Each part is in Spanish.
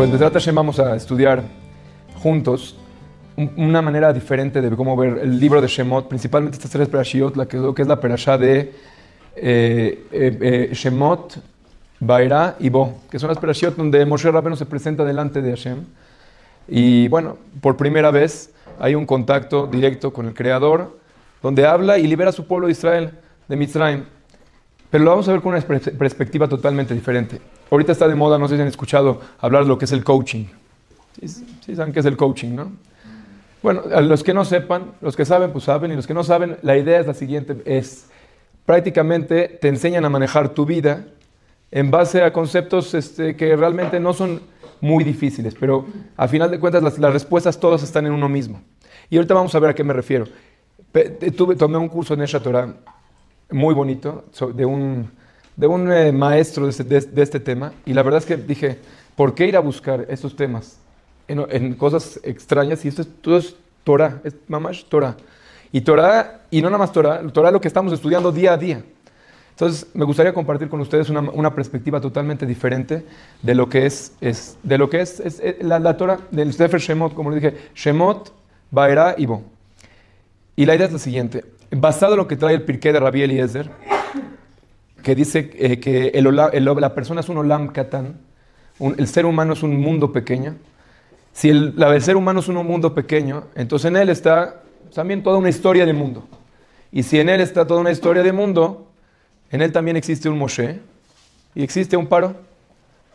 Pues desde Hashem vamos a estudiar juntos una manera diferente de cómo ver el libro de Shemot, principalmente estas tres perashiot, la que, es la perashá de eh, eh, eh, Shemot, Baera y Bo, que son las perashiot donde Moshe Rabbeinu se presenta delante de Hashem. Y bueno, por primera vez hay un contacto directo con el Creador, donde habla y libera a su pueblo de Israel de Mitzrayim. Pero lo vamos a ver con una perspectiva totalmente diferente. Ahorita está de moda, no sé si han escuchado hablar de lo que es el coaching. Sí, saben qué es el coaching, ¿no? Bueno, a los que no sepan, los que saben, pues saben, y los que no saben, la idea es la siguiente, es prácticamente te enseñan a manejar tu vida en base a conceptos este, que realmente no son muy difíciles, pero a final de cuentas las, respuestas todas están en uno mismo. Y ahorita vamos a ver a qué me refiero. Eh, tuve, tomé un curso en Eshatora muy bonito de un de un eh, maestro de este, tema y la verdad es que dije, ¿por qué ir a buscar estos temas en, cosas extrañas? Y esto es, todo es Torah, es Torah. Y Torah, y no nada más Torah, Torah es lo que estamos estudiando día a día. Entonces, me gustaría compartir con ustedes una, perspectiva totalmente diferente de lo que es, de lo que es, la, Torah del Sefer Shemot, como le dije, Shemot, Baera y Bo. Y la idea es la siguiente. Basado en lo que trae el Pirkei de Rabbi Eliezer, que dice eh, que la persona es un olam katán, el ser humano es un mundo pequeño. Si el, ser humano es un mundo pequeño, entonces en él está también toda una historia de mundo. Y si en él está toda una historia de mundo, en él también existe un Moshe y existe un paro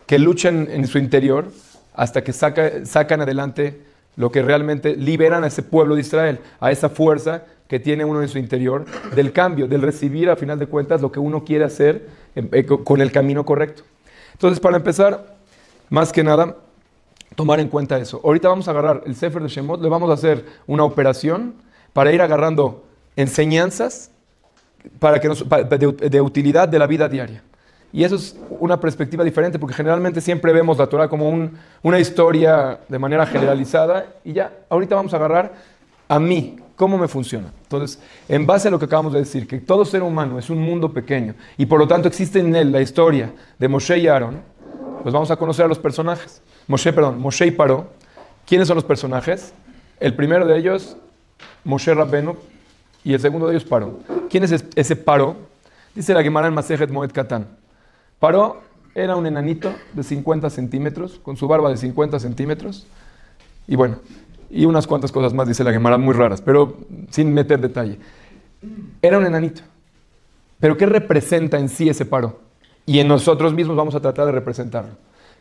que luchan en, su interior hasta que sacan adelante lo que realmente liberan a ese pueblo de Israel, a esa fuerza que tiene uno en su interior, del cambio, del recibir a final de cuentas lo que uno quiere hacer em, eh, con el camino correcto. Entonces, para empezar, más que nada, tomar en cuenta eso. Ahorita vamos a agarrar el Sefer de Shemot, le vamos a hacer una operación para ir agarrando enseñanzas para que de, utilidad de la vida diaria. Y eso es una perspectiva diferente, porque generalmente siempre vemos la Torah como una historia de manera generalizada. Y ya, ahorita vamos a agarrar a mí, cómo me funciona. Entonces, en base a lo que acabamos de decir, que todo ser humano es un mundo pequeño y por lo tanto existe en él la historia de Moshe y Aaron, pues vamos a conocer a los personajes. Moshe, perdón, Moshe y Paró. ¿Quiénes son los personajes? El primero de ellos, Moshe Rabbenu, y el segundo de ellos, Paró. ¿Quién es ese Paró? Dice la Gemara en Masejet Moed Katán. Paró era un enanito de 50 centímetros, con su barba de 50 centímetros. Y bueno, y unas cuantas cosas más, dice la Gemara, muy raras, pero sin meter detalle. Era un enanito. Pero ¿qué representa en sí ese paro? Y en nosotros mismos vamos a tratar de representarlo.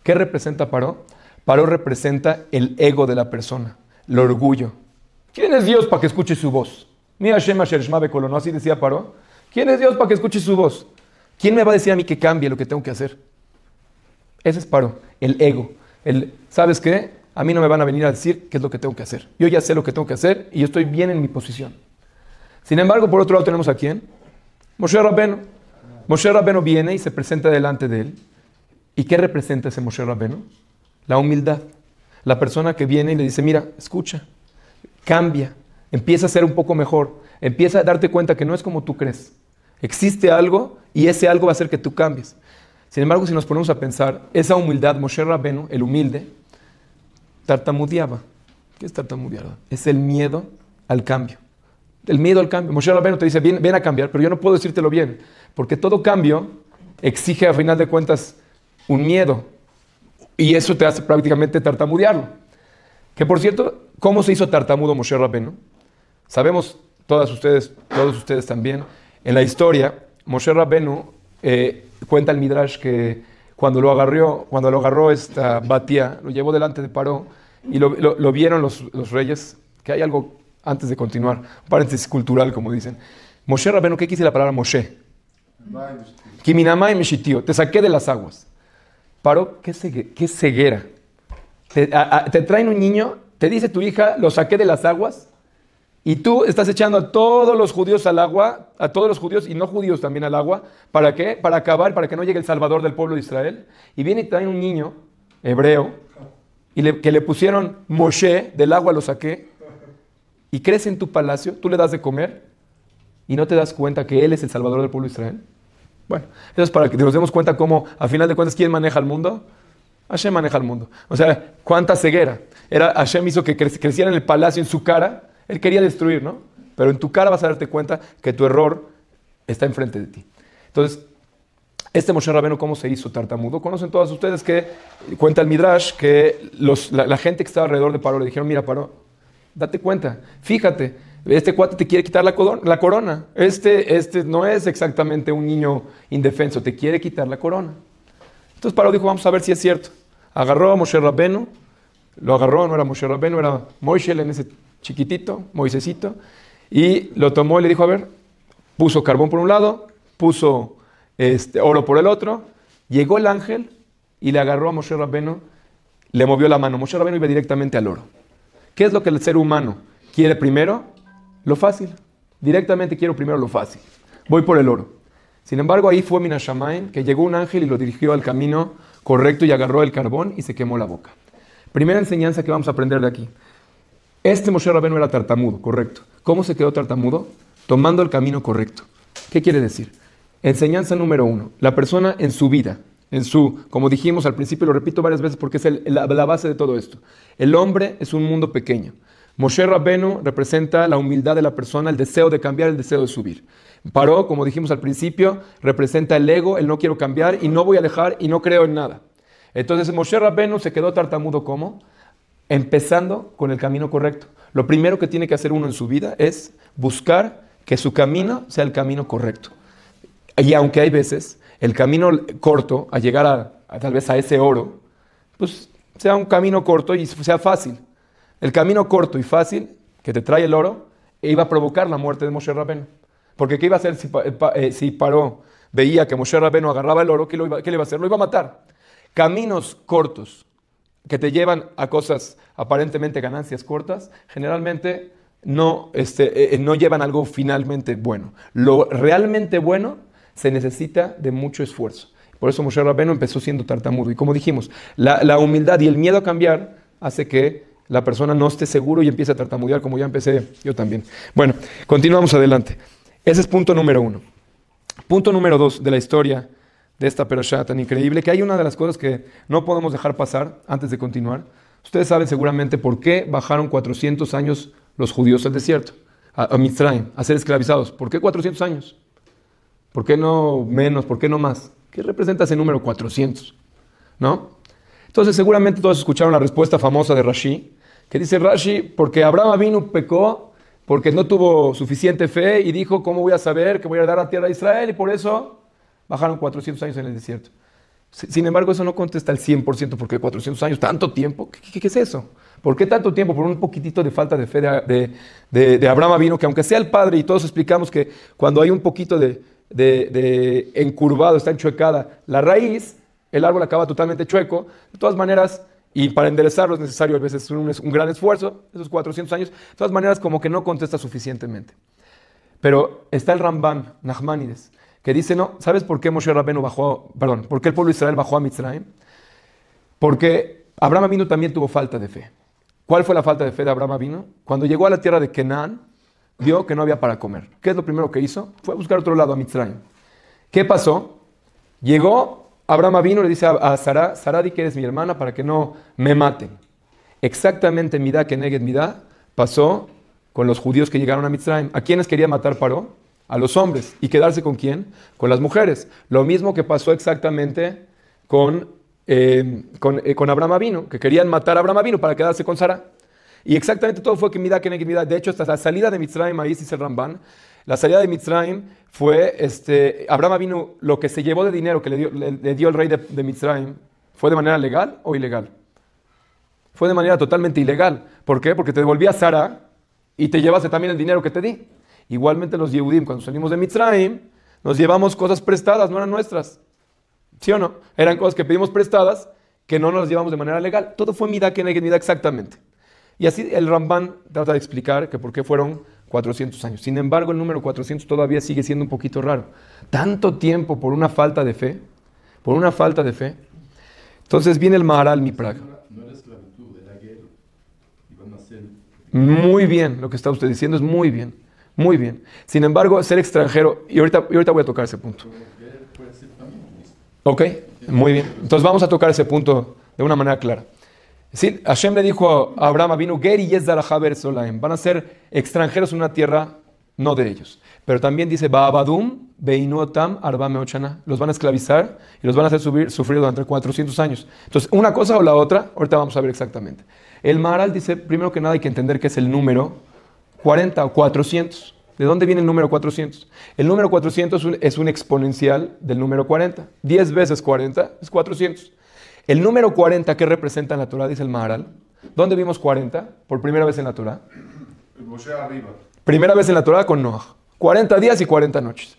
¿Qué representa paro? Paro representa el ego de la persona, el orgullo. ¿Quién es Dios para que escuche su voz? Mira ¿no? Así decía Paro. ¿Quién es Dios para que escuche su voz? ¿Quién me va a decir a mí que cambie lo que tengo que hacer? Ese es Paro, el ego. El, ¿Sabes qué? a mí no me van a venir a decir qué es lo que tengo que hacer. Yo ya sé lo que tengo que hacer y yo estoy bien en mi posición. Sin embargo, por otro lado tenemos a quién? Moshe Rabbeno. Moshe Rabbeno viene y se presenta delante de él. ¿Y qué representa ese Moshe Rabbeno? La humildad. La persona que viene y le dice, mira, escucha, cambia, empieza a ser un poco mejor, empieza a darte cuenta que no es como tú crees. Existe algo y ese algo va a hacer que tú cambies. Sin embargo, si nos ponemos a pensar, esa humildad, Moshe Rabbeno, el humilde, tartamudeaba. ¿Qué es tartamudear? Es el miedo al cambio. El miedo al cambio. Moshe Rabbeinu te dice, ven, ven a cambiar, pero yo no puedo decírtelo bien, porque todo cambio exige a final de cuentas un miedo. Y eso te hace prácticamente tartamudearlo. Que por cierto, ¿cómo se hizo tartamudo Moshe Rabbeinu? Sabemos todas ustedes, todos ustedes también, en la historia, Moshe Rabbeinu eh, cuenta el Midrash que cuando lo agarró, cuando lo agarró esta Batía, lo llevó delante de Paró y lo, vieron los, reyes, que hay algo antes de continuar, un paréntesis cultural, como dicen. Moshe Rabeno, ¿qué quise la palabra Moshe? Kiminamay Meshitio, te saqué de las aguas. Paró, qué, ceguera. te traen un niño, te dice tu hija, lo saqué de las aguas y tú estás echando a todos los judíos al agua, a todos los judíos y no judíos también al agua. ¿Para qué? Para acabar, para que no llegue el Salvador del pueblo de Israel. Y viene y trae un niño hebreo y que le pusieron Moshe, del agua lo saqué, y crece en tu palacio, tú le das de comer y no te das cuenta que él es el Salvador del pueblo de Israel. Bueno, eso es para que nos demos cuenta cómo, a final de cuentas, ¿quién maneja el mundo? Hashem maneja el mundo. O sea, cuánta ceguera. Era, Hashem hizo que creciera en el palacio, en su cara él quería destruir, ¿no? Pero en tu cara vas a darte cuenta que tu error está enfrente de ti. Entonces, este Moshe Rabeno, ¿cómo se hizo tartamudo? Conocen todas ustedes que cuenta el Midrash que la, gente que estaba alrededor de Paro le dijeron: Mira, Paro, date cuenta, fíjate, este cuate te quiere quitar la, corona. Este, este no es exactamente un niño indefenso, te quiere quitar la corona. Entonces Paro dijo: Vamos a ver si es cierto. Agarró a Moshe Rabeno, lo agarró, no era Moshe Rabeno, era Moishel en ese chiquitito, Moisésito, y lo tomó y le dijo, a ver, puso carbón por un lado, puso este, oro por el otro, llegó el ángel y le agarró a Moshe Rabbeno, le movió la mano. Moshe y iba directamente al oro. ¿Qué es lo que el ser humano quiere primero? Lo fácil. Directamente quiero primero lo fácil. Voy por el oro. Sin embargo, ahí fue Minashamain, que llegó un ángel y lo dirigió al camino correcto y agarró el carbón y se quemó la boca. Primera enseñanza que vamos a aprender de aquí. Este Moshe Rabenu era tartamudo, correcto. ¿Cómo se quedó tartamudo? Tomando el camino correcto. ¿Qué quiere decir? Enseñanza número uno. La persona en su vida, en su, como dijimos al principio, lo repito varias veces porque es la, base de todo esto. El hombre es un mundo pequeño. Moshe Rabenu representa la humildad de la persona, el deseo de cambiar, el deseo de subir. Paró, como dijimos al principio, representa el ego, el no quiero cambiar y no voy a dejar y no creo en nada. Entonces Moshe Rabenu se quedó tartamudo como empezando con el camino correcto. Lo primero que tiene que hacer uno en su vida es buscar que su camino sea el camino correcto. Y aunque hay veces el camino corto a llegar a, tal vez a ese oro, pues sea un camino corto y sea fácil. El camino corto y fácil que te trae el oro iba a provocar la muerte de Moshe Rabeno. Porque ¿qué iba a hacer si, eh, eh, paró, veía que Moshe Rabeno agarraba el oro? ¿Qué le iba a hacer? Lo iba a matar. Caminos cortos que te llevan a cosas aparentemente ganancias cortas, generalmente no, este, eh, no llevan algo finalmente bueno. Lo realmente bueno se necesita de mucho esfuerzo. Por eso Moshe Rabbeinu empezó siendo tartamudo. Y como dijimos, la, la, humildad y el miedo a cambiar hace que la persona no esté seguro y empiece a tartamudear, como ya empecé yo también. Bueno, continuamos adelante. Ese es punto número uno. Punto número dos de la historia de esta perashá tan increíble, que hay una de las cosas que no podemos dejar pasar antes de continuar. Ustedes saben seguramente por qué bajaron 400 años los judíos al desierto, a, a a ser esclavizados. ¿Por qué 400 años? ¿Por qué no menos? ¿Por qué no más? ¿Qué representa ese número 400? ¿No? Entonces seguramente todos escucharon la respuesta famosa de Rashi, que dice Rashi, porque Abraham vino pecó, porque no tuvo suficiente fe y dijo, ¿cómo voy a saber que voy a dar a tierra a Israel? Y por eso bajaron 400 años en el desierto. Sin embargo, eso no contesta al 100%, porque 400 años, tanto tiempo, ¿qué, es eso? ¿Por qué tanto tiempo? Por un poquitito de falta de fe de, Abraham vino, que aunque sea el padre, y todos explicamos que cuando hay un poquito de, encurvado, está enchuecada la raíz, el árbol acaba totalmente chueco. De todas maneras, y para enderezarlo es necesario a veces es un gran esfuerzo, esos 400 años, de todas maneras como que no contesta suficientemente. Pero está el Ramban, Nachmanides que dice, no, ¿sabes por qué Moshe Rabenu bajó, perdón, por qué el pueblo de Israel bajó a Mitzrayim? Porque Abraham Vino también tuvo falta de fe. ¿Cuál fue la falta de fe de Abraham Vino Cuando llegó a la tierra de Kenán vio que no había para comer. ¿Qué es lo primero que hizo? Fue a buscar otro lado, a Mitzrayim. ¿Qué pasó? Llegó, Abraham Avinu le dice a, Sarah Sara di que eres mi hermana para que no me maten. Exactamente Midá que Neged Midá pasó con los judíos que llegaron a Mitzrayim. ¿A quiénes quería matar Paró? a los hombres y quedarse con quién? Con las mujeres. Lo mismo que pasó exactamente con, em, eh, con, Abraham Avino, que querían matar a Abraham Avino para quedarse con Sara. Y exactamente todo fue que mira que De hecho, hasta la salida de Mitzrayim, ahí dice el Ramban, la salida de Mitzrayim fue, este, Abraham vino, lo que se llevó de dinero que le dio, el rey de, de Mitzrayim, ¿fue de manera legal o ilegal? Fue de manera totalmente ilegal. ¿Por qué? Porque te devolvía Sara y te llevaste también el dinero que te di. Igualmente los Yehudim, cuando salimos de Mitzrayim, nos llevamos cosas prestadas, no eran nuestras. ¿Sí o no? Eran cosas que pedimos prestadas que no nos llevamos de manera legal. Todo fue mida que mida exactamente. Y así el Ramban trata de explicar que por qué fueron 400 años. Sin embargo, el número 400 todavía sigue siendo un poquito raro. Tanto tiempo por una falta de fe, por una falta de fe. Entonces viene el Maharal praga Muy bien, lo que está usted diciendo es muy bien. Muy bien. Sin embargo, ser extranjero, y ahorita, voy a tocar ese punto. Ok, muy bien. Entonces vamos a tocar ese punto de una manera clara. Hashem le dijo a Abraham, vino y van a ser extranjeros en una tierra no de ellos. Pero también dice, los van a esclavizar y los van a hacer sufrir durante 400 años. Entonces, una cosa o la otra, ahorita vamos a ver exactamente. El Maral dice, primero que nada hay que entender qué es el número 40 o 400. ¿De dónde viene el número 400? El número 400 es un exponencial del número 40. 10 veces 40 es 400. El número 40 que representa en la Torah, dice el Maharal, ¿dónde vimos 40 por primera vez en la Torah? Moshe arriba. Primera vez en la Torah con Noah. 40 días y 40 noches.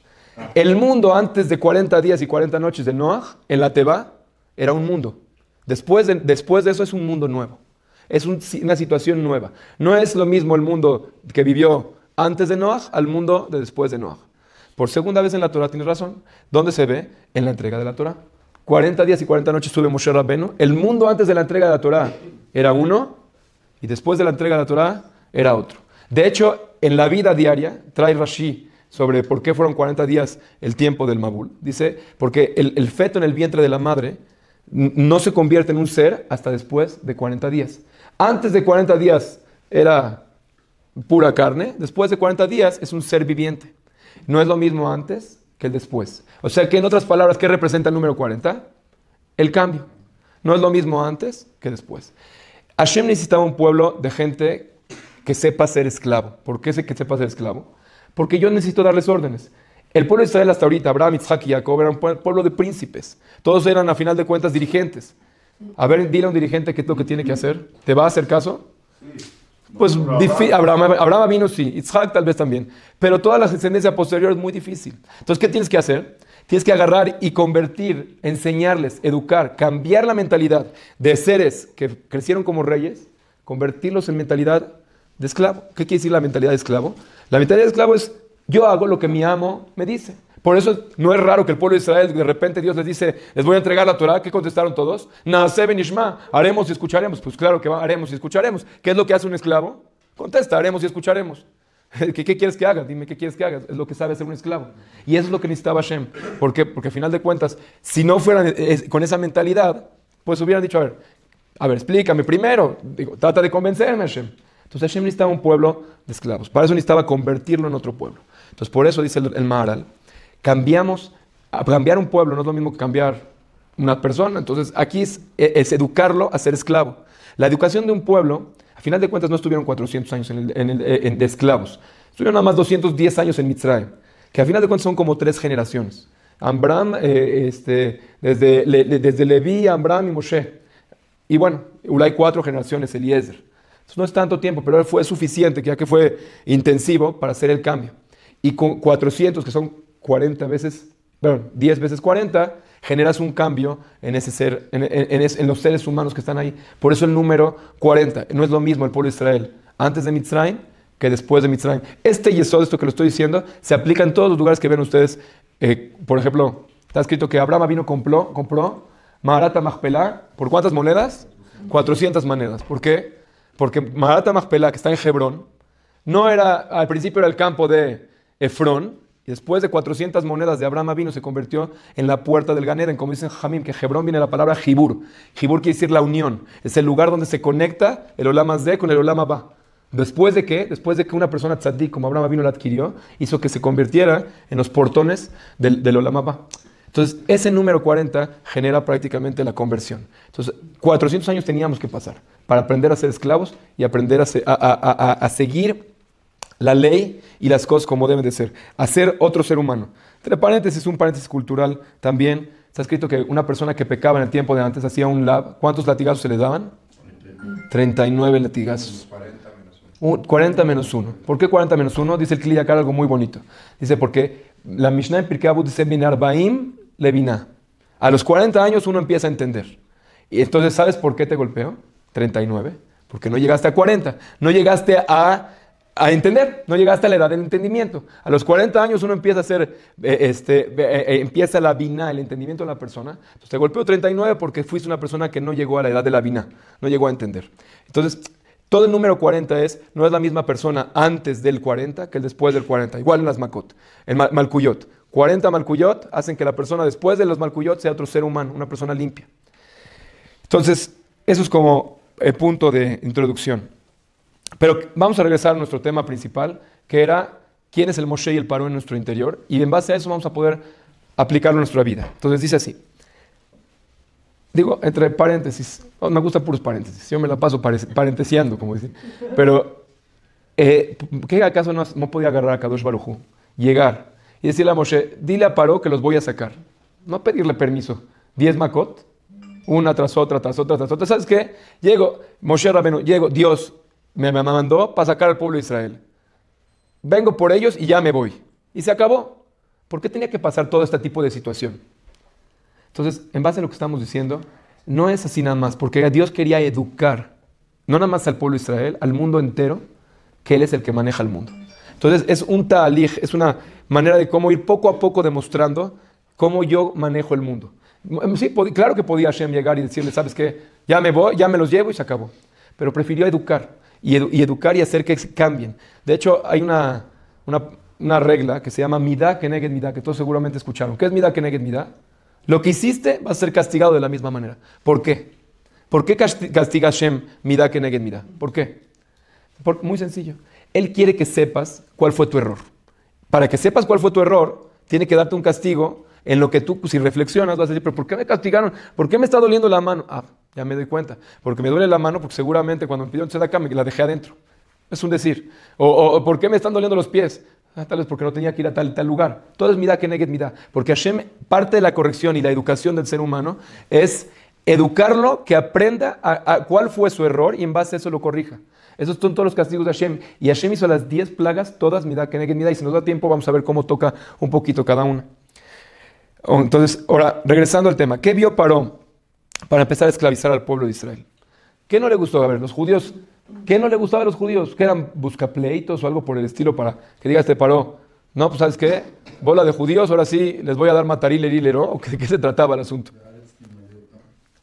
El mundo antes de 40 días y 40 noches de Noah, en la Teba, era un mundo. Después de, después de eso es un mundo nuevo. Es una situación nueva. No es lo mismo el mundo que vivió antes de Noah al mundo de después de Noah. Por segunda vez en la Torah tienes razón. ¿Dónde se ve? En la entrega de la Torah. 40 días y 40 noches estuve Moshe Rabbeinu. El mundo antes de la entrega de la Torah era uno y después de la entrega de la Torah era otro. De hecho, en la vida diaria, trae Rashi sobre por qué fueron 40 días el tiempo del Mabul. Dice, porque el, el feto en el vientre de la madre no se convierte en un ser hasta después de 40 días. Antes de 40 días era pura carne, después de 40 días es un ser viviente. No es lo mismo antes que después. O sea que en otras palabras, ¿qué representa el número 40? El cambio. No es lo mismo antes que después. Hashem necesitaba un pueblo de gente que sepa ser esclavo. ¿Por qué sé que sepa ser esclavo? Porque yo necesito darles órdenes. El pueblo de Israel hasta ahorita, Abraham, Isaac y Jacob, eran un pueblo de príncipes. Todos eran, a final de cuentas, dirigentes. A ver, dile a un dirigente qué es lo que tiene que hacer. ¿Te va a hacer caso? Sí. Pues Abraham, vino sí, Isaac tal vez también, pero toda la descendencia posterior es muy difícil. Entonces, ¿qué tienes que hacer? Tienes que agarrar y convertir, enseñarles, educar, cambiar la mentalidad de seres que crecieron como reyes, convertirlos en mentalidad de esclavo. ¿Qué quiere decir la mentalidad de esclavo? La mentalidad de esclavo es yo hago lo que mi amo me dice. Por eso no es raro que el pueblo de Israel de repente Dios les dice, les voy a entregar la Torah. ¿Qué contestaron todos? se Ishma, haremos y escucharemos. Pues claro que haremos y escucharemos. ¿Qué es lo que hace un esclavo? Contesta, haremos y escucharemos. ¿Qué, ¿Qué, quieres que haga? Dime, ¿qué quieres que hagas? Es lo que sabe hacer un esclavo. Y eso es lo que necesitaba Hashem. ¿Por qué? Porque al final de cuentas, si no fueran eh, eh, con esa mentalidad, pues hubieran dicho, a ver, a ver, explícame primero. Digo, trata de convencerme, Hashem. Entonces Hashem necesitaba un pueblo de esclavos. Para eso necesitaba convertirlo en otro pueblo. Entonces por eso dice el, el Maharal, cambiamos, cambiar un pueblo no es lo mismo que cambiar una persona. Entonces, aquí e, es, educarlo a ser esclavo. La educación de un pueblo, a final de cuentas, no estuvieron 400 años en eh, en de esclavos. Estuvieron nada más 210 años en Mitzrayim, que a final de cuentas son como tres generaciones. Ambram, eh, este, desde, desde Leví, Ambram y Moshe. Y bueno, hay cuatro generaciones, Eliezer. Entonces, no es tanto tiempo, pero fue suficiente, ya que fue intensivo, para hacer el cambio. Y con 400, que son 40 veces, perdón, 10 veces 40, generas un cambio en, ese ser, en, los seres humanos que están ahí. Por eso el número 40 no es lo mismo el pueblo de Israel antes de Mitzrayim que después de Mitzrayim. Este de esto que lo estoy diciendo, se aplica en todos los lugares que ven ustedes. Eh, por ejemplo, está escrito que Abraham vino compró, compró Maharata ¿por cuántas monedas? 400 monedas. ¿Por qué? Porque Maharata que está en Hebrón, no era, al principio era el campo de Efrón, y después de 400 monedas de Abraham vino se convirtió en la puerta del en como dicen Jamim, que Hebrón viene la palabra Jibur. Jibur quiere decir la unión. Es el lugar donde se conecta el Olama Z con el Olama Ba. Después de que, después de que una persona tzaddik como Abraham vino la adquirió, hizo que se convirtiera en los portones del, del Olama Entonces, ese número 40 genera prácticamente la conversión. Entonces, 400 años teníamos que pasar para aprender a ser esclavos y aprender a seguir la ley y las cosas como deben de ser. Hacer otro ser humano. Entre paréntesis, un paréntesis cultural también. Está escrito que una persona que pecaba en el tiempo de antes hacía un lab. ¿Cuántos latigazos se le daban? 39 latigazos. 40 menos 1. ¿Por qué 40 menos 1? Dice el acá algo muy bonito. Dice porque la Mishnah en dice Baim A los 40 años uno empieza a entender. Y entonces, ¿sabes por qué te golpeó? 39. Porque no llegaste a 40. No llegaste a a entender, no llegaste a la edad del entendimiento. A los 40 años uno empieza a hacer, eh, este, eh, eh, empieza la vina, el entendimiento de la persona. Entonces te golpeó 39 porque fuiste una persona que no llegó a la edad de la vina, no llegó a entender. Entonces, todo el número 40 es, no es la misma persona antes del 40 que el después del 40. Igual en las Makot, en Malcuyot. 40 Malcuyot hacen que la persona después de los Malcuyot sea otro ser humano, una persona limpia. Entonces, eso es como el punto de introducción. Pero vamos a regresar a nuestro tema principal, que era quién es el Moshe y el Paro en nuestro interior, y en base a eso vamos a poder aplicarlo a nuestra vida. Entonces dice así, digo, entre paréntesis, oh, me gustan puros paréntesis, yo me la paso parenteseando, como dicen, pero eh, ¿qué acaso no, podía agarrar a Kadosh Barujú? Llegar y decirle a Moshe, dile a Paró que los voy a sacar, no pedirle permiso, Diez macot, una tras otra, tras otra, tras otra, ¿sabes qué? Llego, Moshe Rabenu, llego, Dios, me mandó para sacar al pueblo de Israel. Vengo por ellos y ya me voy. Y se acabó. ¿Por qué tenía que pasar todo este tipo de situación? Entonces, en base a lo que estamos diciendo, no es así nada más, porque Dios quería educar, no nada más al pueblo de Israel, al mundo entero, que Él es el que maneja el mundo. Entonces, es un talij, es una manera de cómo ir poco a poco demostrando cómo yo manejo el mundo. Em, sí, claro que podía Hashem llegar y decirle, ¿sabes qué? Ya me voy, ya me los llevo y se acabó. Pero prefirió educar y, educar y hacer que cambien. De hecho, hay una, regla que se llama Midah Keneged Midah, que todos seguramente escucharon. ¿Qué es Midah Keneged Midah? Lo que hiciste va a ser castigado de la misma manera. ¿Por qué? ¿Por qué castiga Shem Midah Keneged Midah? ¿Por qué? muy sencillo. Él quiere que sepas cuál fue tu error. Para que sepas cuál fue tu error, tiene que darte un castigo en lo que tú, si reflexionas, vas a decir, pero ¿por qué me castigaron? ¿Por qué me está doliendo la mano? Ah, ya me doy cuenta. Porque me duele la mano, porque seguramente cuando me pidieron acá me la dejé adentro. Es un decir. O, ¿por qué me están doliendo los pies? Ah, tal vez porque no tenía que ir a tal, tal lugar. Todo es mira que mi mira. Porque Hashem, parte de la corrección y la educación del ser humano es educarlo que aprenda a, cuál fue su error y en base a eso lo corrija. Esos son todos los castigos de Hashem. Y Hashem hizo las 10 plagas, todas mira que mi mira. Y si nos da tiempo, vamos a ver cómo toca un poquito cada una. Entonces, ahora, regresando al tema. ¿Qué vio Parón? para empezar a esclavizar al pueblo de Israel. ¿Qué no le gustó? A ver, los judíos, ¿qué no le gustaba a los judíos? ¿Que eran buscapleitos o algo por el estilo para que digas te paró? No, pues ¿sabes qué? Bola de judíos, ahora sí les voy a dar matarilerilero. de qué se trataba el asunto?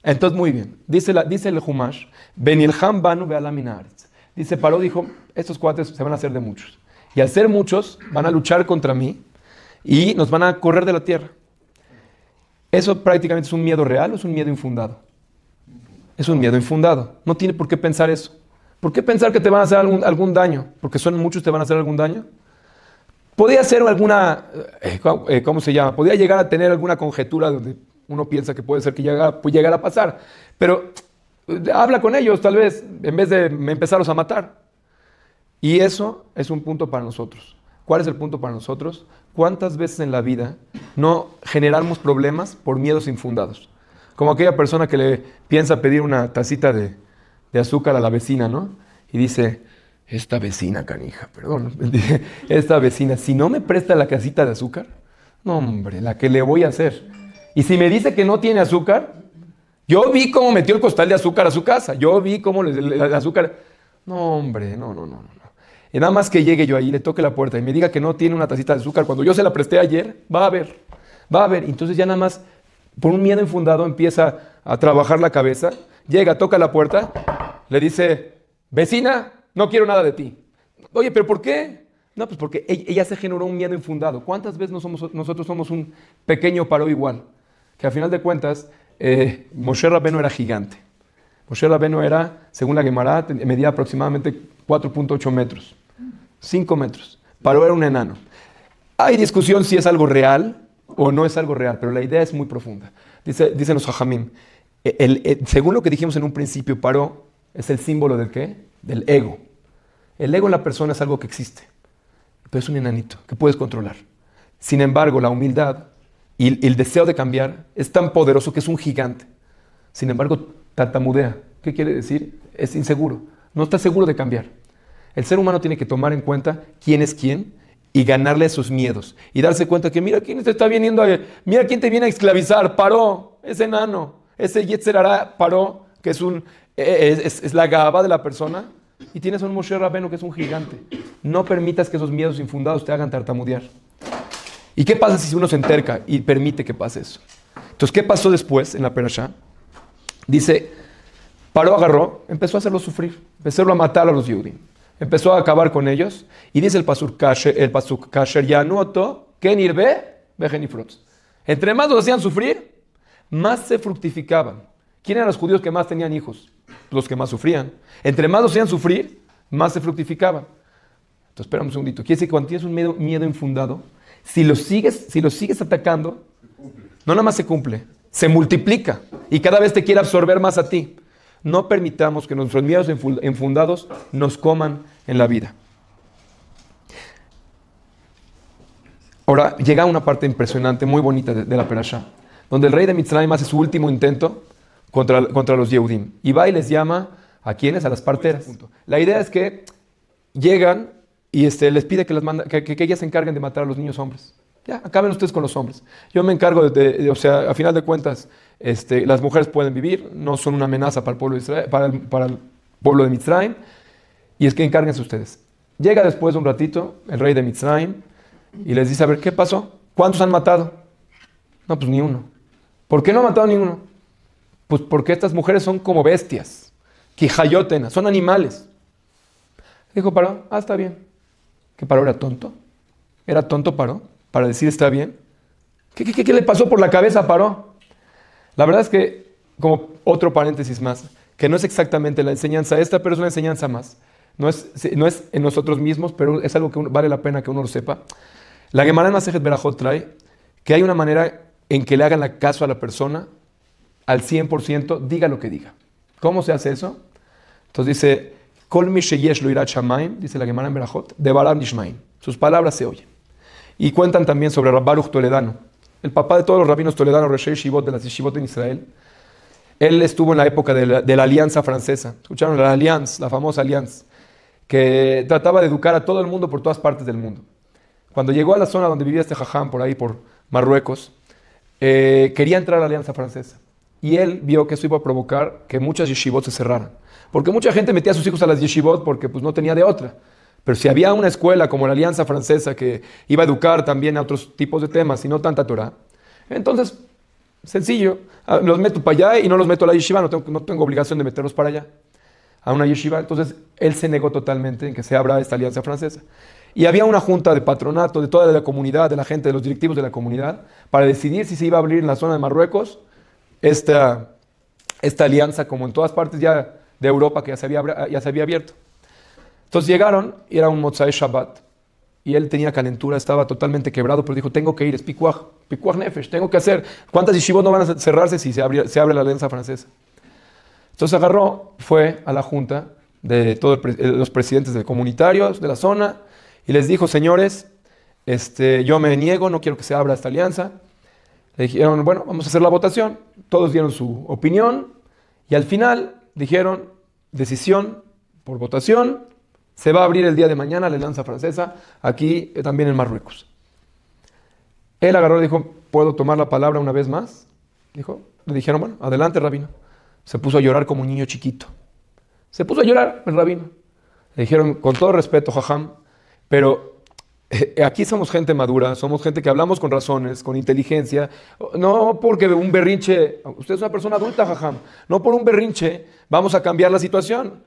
Entonces, muy bien. Dice, dice el Humash, Benilham Banu Dice, Paró dijo, estos cuates se van a hacer de muchos. Y al ser muchos, van a luchar contra mí y nos van a correr de la tierra. ¿Eso prácticamente es un miedo real o es un miedo infundado? Es un miedo infundado. No tiene por qué pensar eso. ¿Por qué pensar que te van a hacer algún, daño? Porque son muchos, te van a hacer algún daño. Podría ser alguna, eh, eh, eh, ¿cómo se llama? Podría llegar a tener alguna conjetura donde uno piensa que puede ser que llega, puede llegar a pasar. Pero habla con ellos, tal vez, en vez de empezarlos a matar. Y eso es un punto para nosotros. ¿Cuál es el punto para nosotros? ¿Cuántas veces en la vida no generamos problemas por miedos infundados? Como aquella persona que le piensa pedir una tacita de, azúcar a la vecina, ¿no? Y dice, esta vecina canija, perdón, esta vecina, si no me presta la casita de azúcar, no hombre, la que le voy a hacer. Y si me dice que no tiene azúcar, yo vi cómo metió el costal de azúcar a su casa, yo vi cómo el azúcar... No hombre, no, no, no. Y nada más que llegue yo ahí, le toque la puerta y me diga que no tiene una tacita de azúcar, cuando yo se la presté ayer, va a ver, va a ver. Entonces ya nada más, por un miedo infundado, empieza a trabajar la cabeza, llega, toca la puerta, le dice, vecina, no quiero nada de ti. Oye, pero ¿por qué? No, pues porque ella se generó un miedo infundado. ¿Cuántas veces nosotros somos un pequeño paro igual? Que a final de cuentas, eh, Moshe era gigante. Moshe Rabbeinu era, según la Gemara, medía aproximadamente 4.8 metros. 5 metros. Paró era un enano. Hay discusión si es algo real o no es algo real, pero la idea es muy profunda. Dice, dicen los hajamim, eh, eh, según lo que dijimos en un principio, paró es el símbolo del qué? Del ego. El ego en la persona es algo que existe, pero es un enanito que puedes controlar. Sin embargo, la humildad y el, deseo de cambiar es tan poderoso que es un gigante. Sin embargo, Tatamudea, ¿Qué quiere decir? Es inseguro. No está seguro de cambiar. El ser humano tiene que tomar en cuenta quién es quién y ganarle sus miedos y darse cuenta que mira quién te está viniendo a, mira quién te viene a esclavizar, paró, ese enano, ese Yetzerara paró, que es un e, e, es, la gaba de la persona y tienes un Moshe raveno que es un gigante. No permitas que esos miedos infundados te hagan tartamudear. ¿Y qué pasa si uno se enterca y permite que pase eso? Entonces, ¿qué pasó después en la perashá? Dice, paró, agarró, empezó a hacerlo sufrir, empezó a matar a los judíos empezó a acabar con ellos. Y dice el Pasuk Kasher, el Pasuk Kasher ve Kenirbe, Bejenifrutz. Entre más los hacían sufrir, más se fructificaban. ¿Quién eran los judíos que más tenían hijos? Los que más sufrían. Entre más los hacían sufrir, más se fructificaban. Entonces, espera un segundito. Quiere decir que cuando tienes un miedo, miedo infundado, si lo sigues, si lo sigues atacando, no nada más se cumple, se multiplica y cada vez te quiere absorber más a ti. No permitamos que nuestros miedos enfundados nos coman en la vida. Ahora llega una parte impresionante, muy bonita de, la perashá, donde el rey de Mitzrayim hace su último intento contra, contra los Yehudim. Y va y les llama a quienes, a las parteras. La idea es que llegan y este, les pide que, las que, ellas se encarguen de matar a los niños hombres. Ya, acaben ustedes con los hombres. Yo me encargo de, de o sea, a final de cuentas, este, las mujeres pueden vivir, no son una amenaza para el pueblo de, Mitzrayim. Y es que encárguense ustedes. Llega después de un ratito el rey de Mitzrayim y les dice, a ver, ¿qué pasó? ¿Cuántos han matado? No, pues ni uno. ¿Por qué no ha matado ninguno? Pues porque estas mujeres son como bestias, quijayotenas son animales. Dijo Paró, ah, está bien. ¿Qué Paró era tonto? ¿Era tonto Paró? Para decir está bien. ¿Qué, qué, qué le pasó por la cabeza a Paró? La verdad es que, como otro paréntesis más, que no es exactamente la enseñanza esta, pero es una enseñanza más. No es, en nosotros mismos, pero es algo que vale la pena que uno lo sepa. La Gemara en Masejet Berajot trae que hay una manera en que le hagan la caso a la persona al 100%, diga lo que diga. ¿Cómo se hace eso? Entonces dice, Kol lo dice la Gemara en Berajot, de Sus palabras se oyen. Y cuentan también sobre Baruch Toledano el papá de todos los rabinos toledanos, Rosh Shivot, de las yeshivot en Israel. Él estuvo en la época de la, Alianza Francesa. ¿Escucharon? La Alianza, la famosa Alianza, que trataba de educar a todo el mundo por todas partes del mundo. Cuando llegó a la zona donde vivía este jajam, por ahí, por Marruecos, eh, quería entrar a la Alianza Francesa. Y él vio que eso iba a provocar que muchas yeshivot se cerraran. Porque mucha gente metía a sus hijos a las yeshivot porque pues, no tenía de otra. Pero si había una escuela como la Alianza Francesa que iba a educar también a otros tipos de temas y no tanta Torah, entonces, sencillo, ah, los meto para allá y no los meto a la yeshiva, no tengo, obligación de meterlos para allá, a una yeshiva. Entonces, él se negó totalmente en que se abra esta Alianza Francesa. Y había una junta de patronato de toda la comunidad, de la gente, de los directivos de la comunidad, para decidir si se iba a abrir en la zona de Marruecos esta, esta alianza, como en todas partes ya de Europa que se había, ya se había abierto. Entonces llegaron y era un Mozai Shabbat. Y él tenía calentura, estaba totalmente quebrado, pero dijo, tengo que ir, es Picuaj, Picuaj Nefesh, tengo que hacer. ¿Cuántas yeshivos no van a cerrarse si se abre, se abre la alianza francesa? Entonces agarró, fue a la junta de todos eh, los presidentes de comunitarios de la zona y les dijo, señores, este, yo me niego, no quiero que se abra esta alianza. Le dijeron, bueno, vamos a hacer la votación. Todos dieron su opinión y al final dijeron, decisión por votación, se va a abrir el día de mañana la lanza francesa aquí eh, también en Marruecos. Él agarró y dijo, ¿puedo tomar la palabra una vez más? Dijo, le dijeron, bueno, adelante, rabino. Se puso a llorar como un niño chiquito. Se puso a llorar el rabino. Le dijeron, con todo respeto, jajam, pero eh, aquí somos gente madura, somos gente que hablamos con razones, con inteligencia. No porque un berrinche, usted es una persona adulta, jajam, no por un berrinche vamos a cambiar la situación.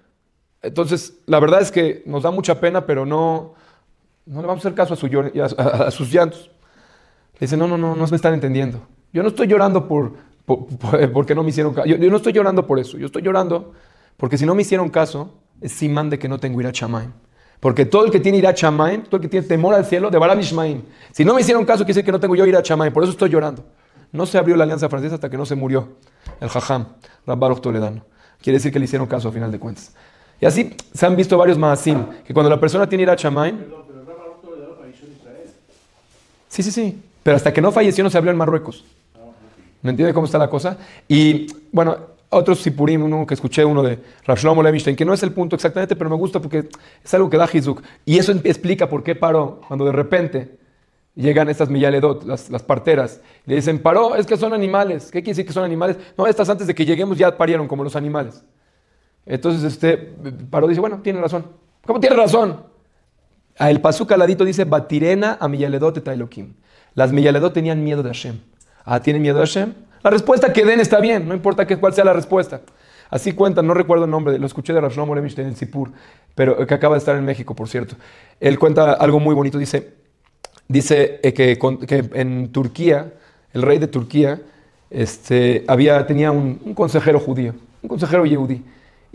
Entonces, la verdad es que nos da mucha pena, pero no, no le vamos a hacer caso a, sus llantos. Le dice, no, no, no, no me están entendiendo. Yo no estoy llorando por, eh, porque no me hicieron caso. Yo, no estoy llorando por eso. Yo estoy llorando porque si no me hicieron caso, es simán de que no tengo ira chamayim. Porque todo el que tiene ira todo el que tiene temor al cielo, de Baram Si no me hicieron caso, quiere decir que no tengo yo ira chamayim. Por eso estoy llorando. No se abrió la alianza francesa hasta que no se murió el jajam, Rabbaruch Toledano. Quiere decir que le hicieron caso a final de cuentas. Y así se han visto varios maasim, ah. que cuando la persona tiene ira chamain. Sí, sí, sí. Pero hasta que no falleció no se habló en Marruecos. Ah, ¿Me entiende cómo está la cosa? Y bueno, otros sipurim, uno que escuché, uno de Rashlomo Levinstein, que no es el punto exactamente, pero me gusta porque es algo que da Hizuk. Y eso em, explica por qué paró cuando de repente llegan estas millaledot, las, las parteras, y le dicen, paró, es que son animales. ¿Qué quiere decir que son animales? No, estas antes de que lleguemos ya parieron como los animales. Entonces este Paró dice, bueno, tiene razón. ¿Cómo tiene razón? A el Pazú Caladito dice, Batirena a Miyaledot Tailokim. Las Miyaledot tenían miedo de Hashem. Ah, ¿tienen miedo de Hashem? La respuesta que den está bien, no importa cuál sea la respuesta. Así cuenta no recuerdo el nombre, lo escuché de Rav Shlomo en el Sipur, pero que acaba de estar en México, por cierto. Él cuenta algo muy bonito, dice, dice eh, que, en Turquía, el rey de Turquía, este, había, tenía un, consejero judío, un consejero yehudí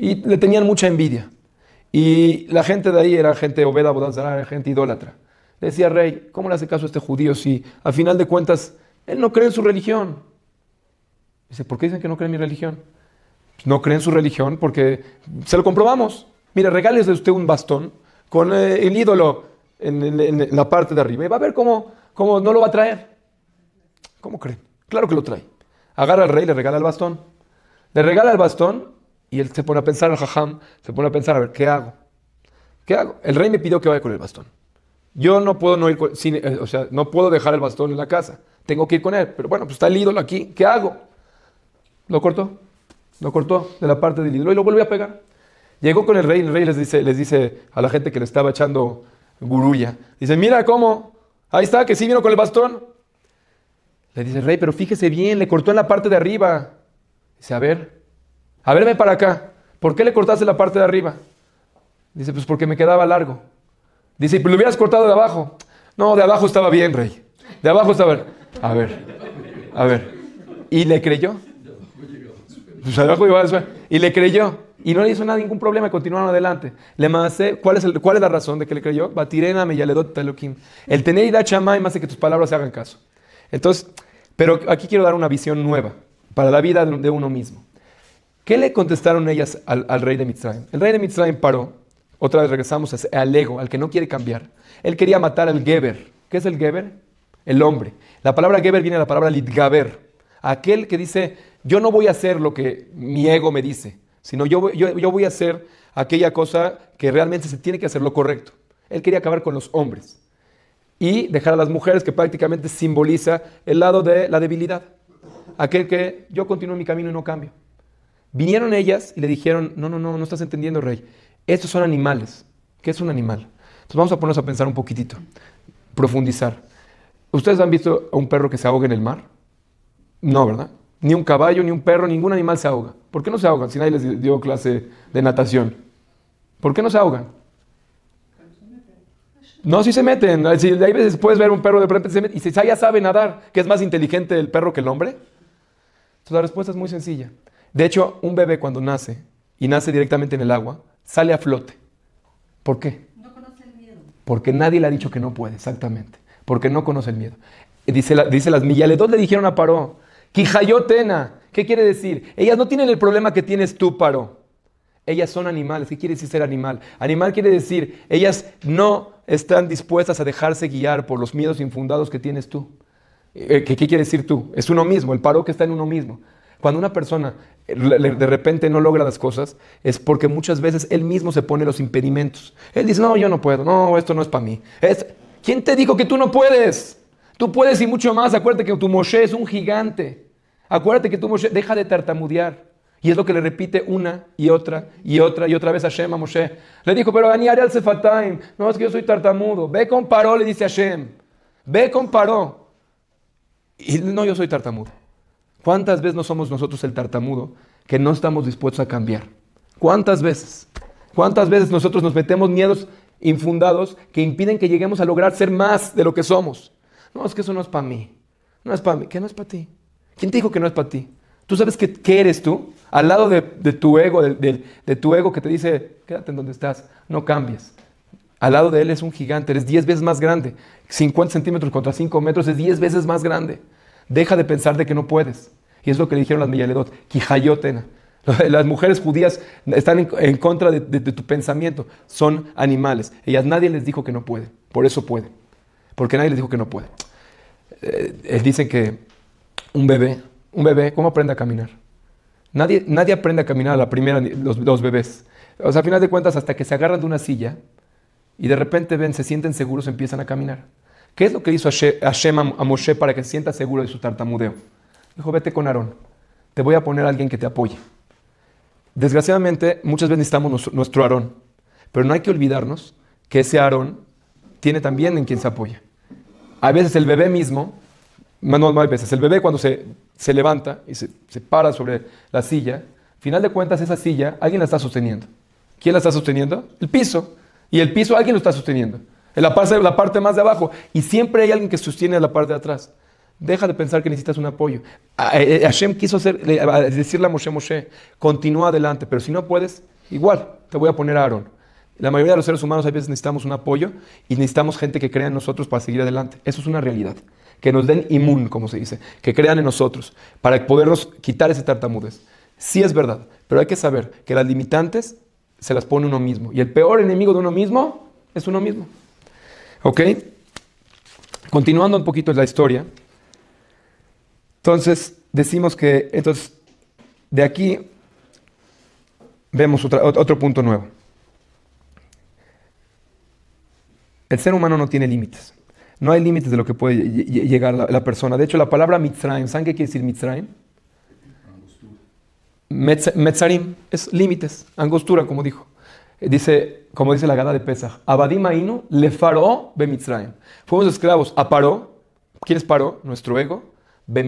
y le tenían mucha envidia. Y la gente de ahí era gente obeda, bodanzara, gente idólatra. Le decía, rey, ¿cómo le hace caso a este judío si al final de cuentas él no cree en su religión? Dice, ¿por qué dicen que no cree en mi religión? Pues no cree en su religión porque se lo comprobamos. Mira, regálese usted un bastón con eh, el ídolo en, la parte de arriba y va a ver cómo, cómo no lo va a traer. ¿Cómo cree? Claro que lo trae. Agarra al rey, le regala el bastón. Le regala el bastón y él se pone a pensar, jajam, se pone a pensar, a ver, ¿qué hago? ¿Qué hago? El rey me pidió que vaya con el bastón. Yo no puedo no ir eh, o sea, no puedo dejar el bastón en la casa. Tengo que ir con él. Pero bueno, pues está el ídolo aquí. ¿Qué hago? Lo cortó. Lo cortó de la parte del ídolo y lo volvió a pegar. Llegó con el rey y el rey les dice, les dice a la gente que le estaba echando gurulla. Dice, mira cómo. Ahí está, que sí vino con el bastón. Le dice, el rey, pero fíjese bien, le cortó en la parte de arriba. Dice, a ver, a verme para acá. ¿Por qué le cortaste la parte de arriba? Dice, pues porque me quedaba largo. Dice, ¿y lo hubieras cortado de abajo? No, de abajo estaba bien, rey. De abajo estaba A ver, a ver. ¿Y le creyó? Pues abajo iba Y le creyó. Y no le hizo nada, ningún problema, continuaron adelante. Le ¿cuál es, ¿cuál es la razón de que le creyó? Batirena me El tener y chamá más que tus palabras se hagan caso. Entonces, pero aquí quiero dar una visión nueva para la vida de uno mismo. ¿Qué le contestaron ellas al, rey de Mitzrayim? El rey de Mitzrayim paró. Otra vez regresamos al ego, al que no quiere cambiar. Él quería matar al Geber. ¿Qué es el Geber? El hombre. La palabra Geber viene de la palabra Litgaber. Aquel que dice, yo no voy a hacer lo que mi ego me dice, sino yo, yo voy a hacer aquella cosa que realmente se tiene que hacer lo correcto. Él quería acabar con los hombres y dejar a las mujeres, que prácticamente simboliza el lado de la debilidad. Aquel que yo continúo mi camino y no cambio. Vinieron ellas y le dijeron, no, no, no, no estás entendiendo, rey. Estos son animales. ¿Qué es un animal? Entonces vamos a ponernos a pensar un poquitito, profundizar. ¿Ustedes han visto a un perro que se ahoga en el mar? No, ¿verdad? Ni un caballo, ni un perro, ningún animal se ahoga. ¿Por qué no se ahogan si nadie les dio clase de natación? ¿Por qué no se ahogan? No, si se meten. Si hay veces puedes ver un perro de repente se mete, y si ya sabe nadar, que es más inteligente el perro que el hombre. Entonces la respuesta es muy sencilla. De hecho, un bebé cuando nace y nace directamente en el agua, sale a flote. ¿Por qué? No conoce el miedo. Porque nadie le ha dicho que no puede, exactamente. Porque no conoce el miedo. Eh, dice, la, dice las le dijeron a Paró, Quijayotena. ¿Qué quiere decir? Ellas no tienen el problema que tienes tú, Paró. Ellas son animales. ¿Qué quiere decir ser animal? Animal quiere decir, ellas no están dispuestas a dejarse guiar por los miedos infundados que tienes tú. Eh, eh, ¿Qué, qué quiere decir tú? Es uno mismo, el paro que está en uno mismo. Cuando una persona eh, de repente no logra las cosas, es porque muchas veces él mismo se pone los impedimentos. Él dice, no, yo no puedo, no, esto no es para mí. Es, ¿Quién te dijo que tú no puedes? Tú puedes y mucho más. Acuérdate que tu Moshe es un gigante. Acuérdate que tu Moshe deja de tartamudear. Y es lo que le repite una y otra y otra y otra vez a Hashem a Moshe. Le dijo, pero Dani al Sefataim. No, es que yo soy tartamudo. Ve con paro, le dice a Hashem. Ve con paro. Y no, yo soy tartamudo. ¿Cuántas veces no somos nosotros el tartamudo que no estamos dispuestos a cambiar? ¿Cuántas veces? ¿Cuántas veces nosotros nos metemos miedos infundados que impiden que lleguemos a lograr ser más de lo que somos? No, es que eso no es para mí. No es para mí. ¿Qué no es para ti? ¿Quién te dijo que no es para ti? ¿Tú sabes qué, eres tú? Al lado de, tu ego, de, tu ego que te dice, quédate en donde estás, no cambies. Al lado de él es un gigante, eres 10 veces más grande. 50 centímetros contra 5 metros es 10 veces más grande. Deja de pensar de que no puedes. Y es lo que le dijeron las Miyaledot, Quijayotena. Las mujeres judías están en, contra de, tu pensamiento. Son animales. Ellas nadie les dijo que no pueden. Por eso pueden. Porque nadie les dijo que no pueden. Eh, dicen que un bebé, un bebé, ¿cómo aprende a caminar? Nadie, aprende a caminar a la primera, los, dos bebés. O sea, a final de cuentas, hasta que se agarran de una silla y de repente ven, se sienten seguros, empiezan a caminar. ¿Qué es lo que hizo Hashem a Moshe para que se sienta seguro de su tartamudeo? Dijo, vete con Aarón, te voy a poner a alguien que te apoye. Desgraciadamente, muchas veces necesitamos nuestro, Aarón, pero no hay que olvidarnos que ese Aarón tiene también en quien se apoya. A veces el bebé mismo, no, no hay veces, el bebé cuando se, levanta y se, se, para sobre la silla, final de cuentas esa silla alguien la está sosteniendo. ¿Quién la está sosteniendo? El piso. Y el piso alguien lo está sosteniendo la parte, la parte más de abajo. Y siempre hay alguien que sostiene la parte de atrás. Deja de pensar que necesitas un apoyo. Eh, eh, Hashem quiso decirle a Moshe, Moshe, continúa adelante, pero si no puedes, igual, te voy a poner a Aarón. La mayoría de los seres humanos a veces necesitamos un apoyo y necesitamos gente que crea en nosotros para seguir adelante. Eso es una realidad. Que nos den inmun, como se dice, que crean en nosotros para podernos quitar ese tartamudez. Sí es verdad, pero hay que saber que las limitantes se las pone uno mismo. Y el peor enemigo de uno mismo es uno mismo. ¿Ok? Continuando un poquito la historia. Entonces, decimos que, entonces, de aquí vemos otro punto nuevo. El ser humano no tiene límites. No hay límites de lo que puede llegar la, persona. De hecho, la palabra mitzrayim, ¿saben qué quiere decir mitzrayim? Metzarim es límites, angostura, como dijo dice, como dice la gada de Pesach, Abadim Ainu le faró Bemitzraim. Fuimos esclavos aparó. Paró. ¿Quién es Paró? Nuestro ego. be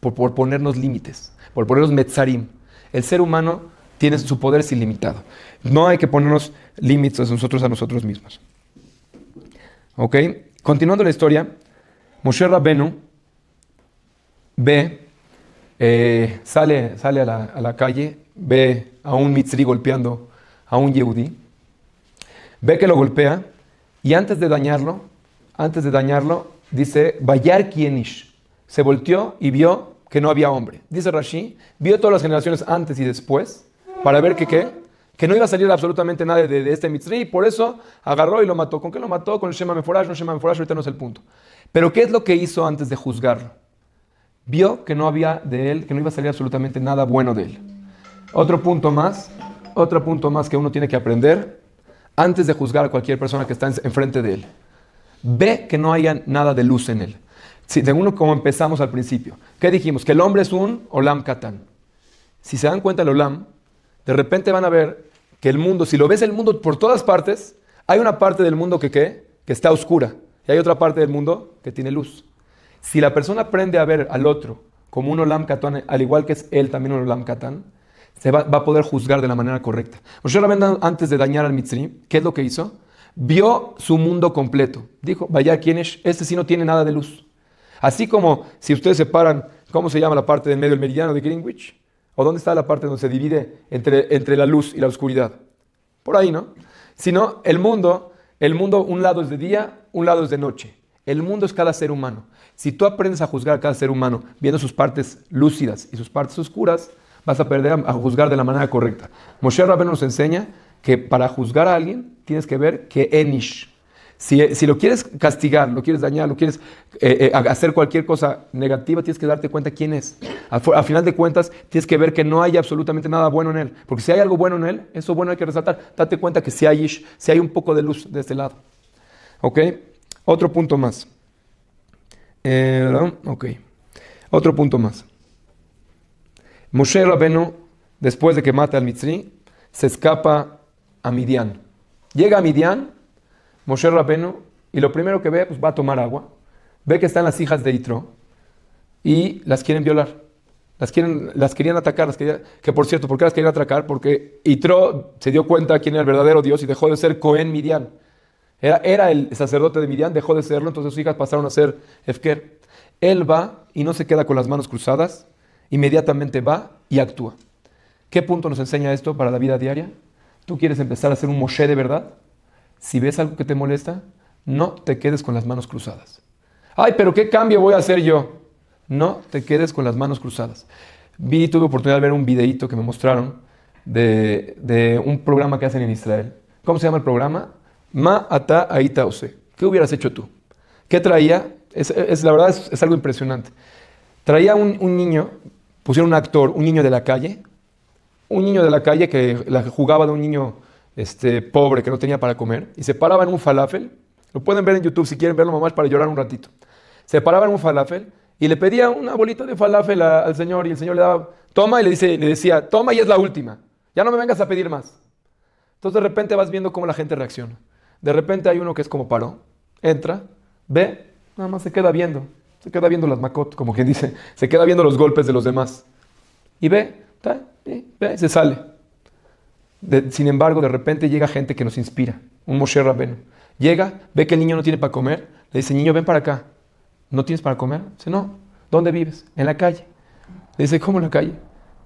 Por, por ponernos límites, por ponernos Metzarim. El ser humano tiene su poder es ilimitado. No hay que ponernos límites nosotros a nosotros mismos. ¿Ok? Continuando la historia, Moshe Rabenu ve, eh, sale, sale a la, a la calle, ve a un mitzri golpeando a un yehudí, ve que lo golpea y antes de dañarlo, antes de dañarlo, dice, Bayar Kienish. Se volteó y vio que no había hombre. Dice Rashi, vio todas las generaciones antes y después para ver que qué, que no iba a salir absolutamente nada de, este mitzri y por eso agarró y lo mató. ¿Con qué lo mató? Con el Shema Meforash, no Shema Meforash, ahorita no es el punto. Pero ¿qué es lo que hizo antes de juzgarlo? Vio que no había de él, que no iba a salir absolutamente nada bueno de él. Otro punto más, otro punto más que uno tiene que aprender antes de juzgar a cualquier persona que está enfrente de él. Ve que no haya nada de luz en él. Sí, de uno como empezamos al principio. ¿Qué dijimos? Que el hombre es un olam katán. Si se dan cuenta del olam, de repente van a ver que el mundo, si lo ves el mundo por todas partes, hay una parte del mundo que, ¿qué? que está oscura y hay otra parte del mundo que tiene luz. Si la persona aprende a ver al otro como un olam katán, al igual que es él también un olam katán, se va, a poder juzgar de la manera correcta. Moshe Rabbeinu, antes de dañar al Mitzri, ¿qué es lo que hizo? Vio su mundo completo. Dijo, vaya, ¿quién es? Este sí no tiene nada de luz. Así como si ustedes separan, ¿cómo se llama la parte del medio, el meridiano de Greenwich? ¿O dónde está la parte donde se divide entre, entre la luz y la oscuridad? Por ahí, ¿no? Sino el mundo, el mundo un lado es de día, un lado es de noche. El mundo es cada ser humano. Si tú aprendes a juzgar a cada ser humano viendo sus partes lúcidas y sus partes oscuras, vas a perder a, juzgar de la manera correcta. Moshe Rabén nos enseña que para juzgar a alguien tienes que ver que enish. Si, si lo quieres castigar, lo quieres dañar, lo quieres eh, eh, hacer cualquier cosa negativa, tienes que darte cuenta quién es. Al, final de cuentas, tienes que ver que no hay absolutamente nada bueno en él. Porque si hay algo bueno en él, eso bueno hay que resaltar. Date cuenta que si hay ish, si hay un poco de luz de este lado. ¿Ok? Otro punto más. Eh, ok. Otro punto más. Moshe Rabenu, después de que mata al Mitzri, se escapa a Midian. Llega a Midian, Moshe Rabenu, y lo primero que ve, pues va a tomar agua. Ve que están las hijas de Itro y las quieren violar. Las, quieren, las querían atacar, las que por cierto, ¿por qué las querían atacar? Porque Itro se dio cuenta quién era el verdadero Dios y dejó de ser Cohen Midian. Era, era el sacerdote de Midian, dejó de serlo, entonces sus hijas pasaron a ser Efker. Él va y no se queda con las manos cruzadas, inmediatamente va y actúa. ¿Qué punto nos enseña esto para la vida diaria? ¿Tú quieres empezar a ser un Moshe de verdad? Si ves algo que te molesta, no te quedes con las manos cruzadas. Ay, pero ¿qué cambio voy a hacer yo? No te quedes con las manos cruzadas. Vi, tuve oportunidad de ver un videito que me mostraron de, un programa que hacen en Israel. ¿Cómo se llama el programa? Ma ata Ose. ¿Qué hubieras hecho tú? ¿Qué traía? Es, la verdad es, algo impresionante. Traía un niño pusieron un actor, un niño de la calle, un niño de la calle que jugaba de un niño este, pobre que no tenía para comer, y se paraba en un falafel, lo pueden ver en YouTube si quieren verlo mamás para llorar un ratito, se paraba en un falafel y le pedía una bolita de falafel al señor y el señor le daba, toma y le decía, toma y es la última, ya no me vengas a pedir más. Entonces de repente vas viendo cómo la gente reacciona. De repente hay uno que es como paró, entra, ve, nada más se queda viendo. Se queda viendo las macot, como quien dice. Se queda viendo los golpes de los demás. Y ve, se sale. sin embargo, de repente llega gente que nos inspira. Un Moshe Rabenu. Llega, ve que el niño no tiene para comer. Le dice, niño, ven para acá. ¿No tienes para comer? Dice, no. ¿Dónde vives? En la calle. Le dice, ¿cómo en la calle?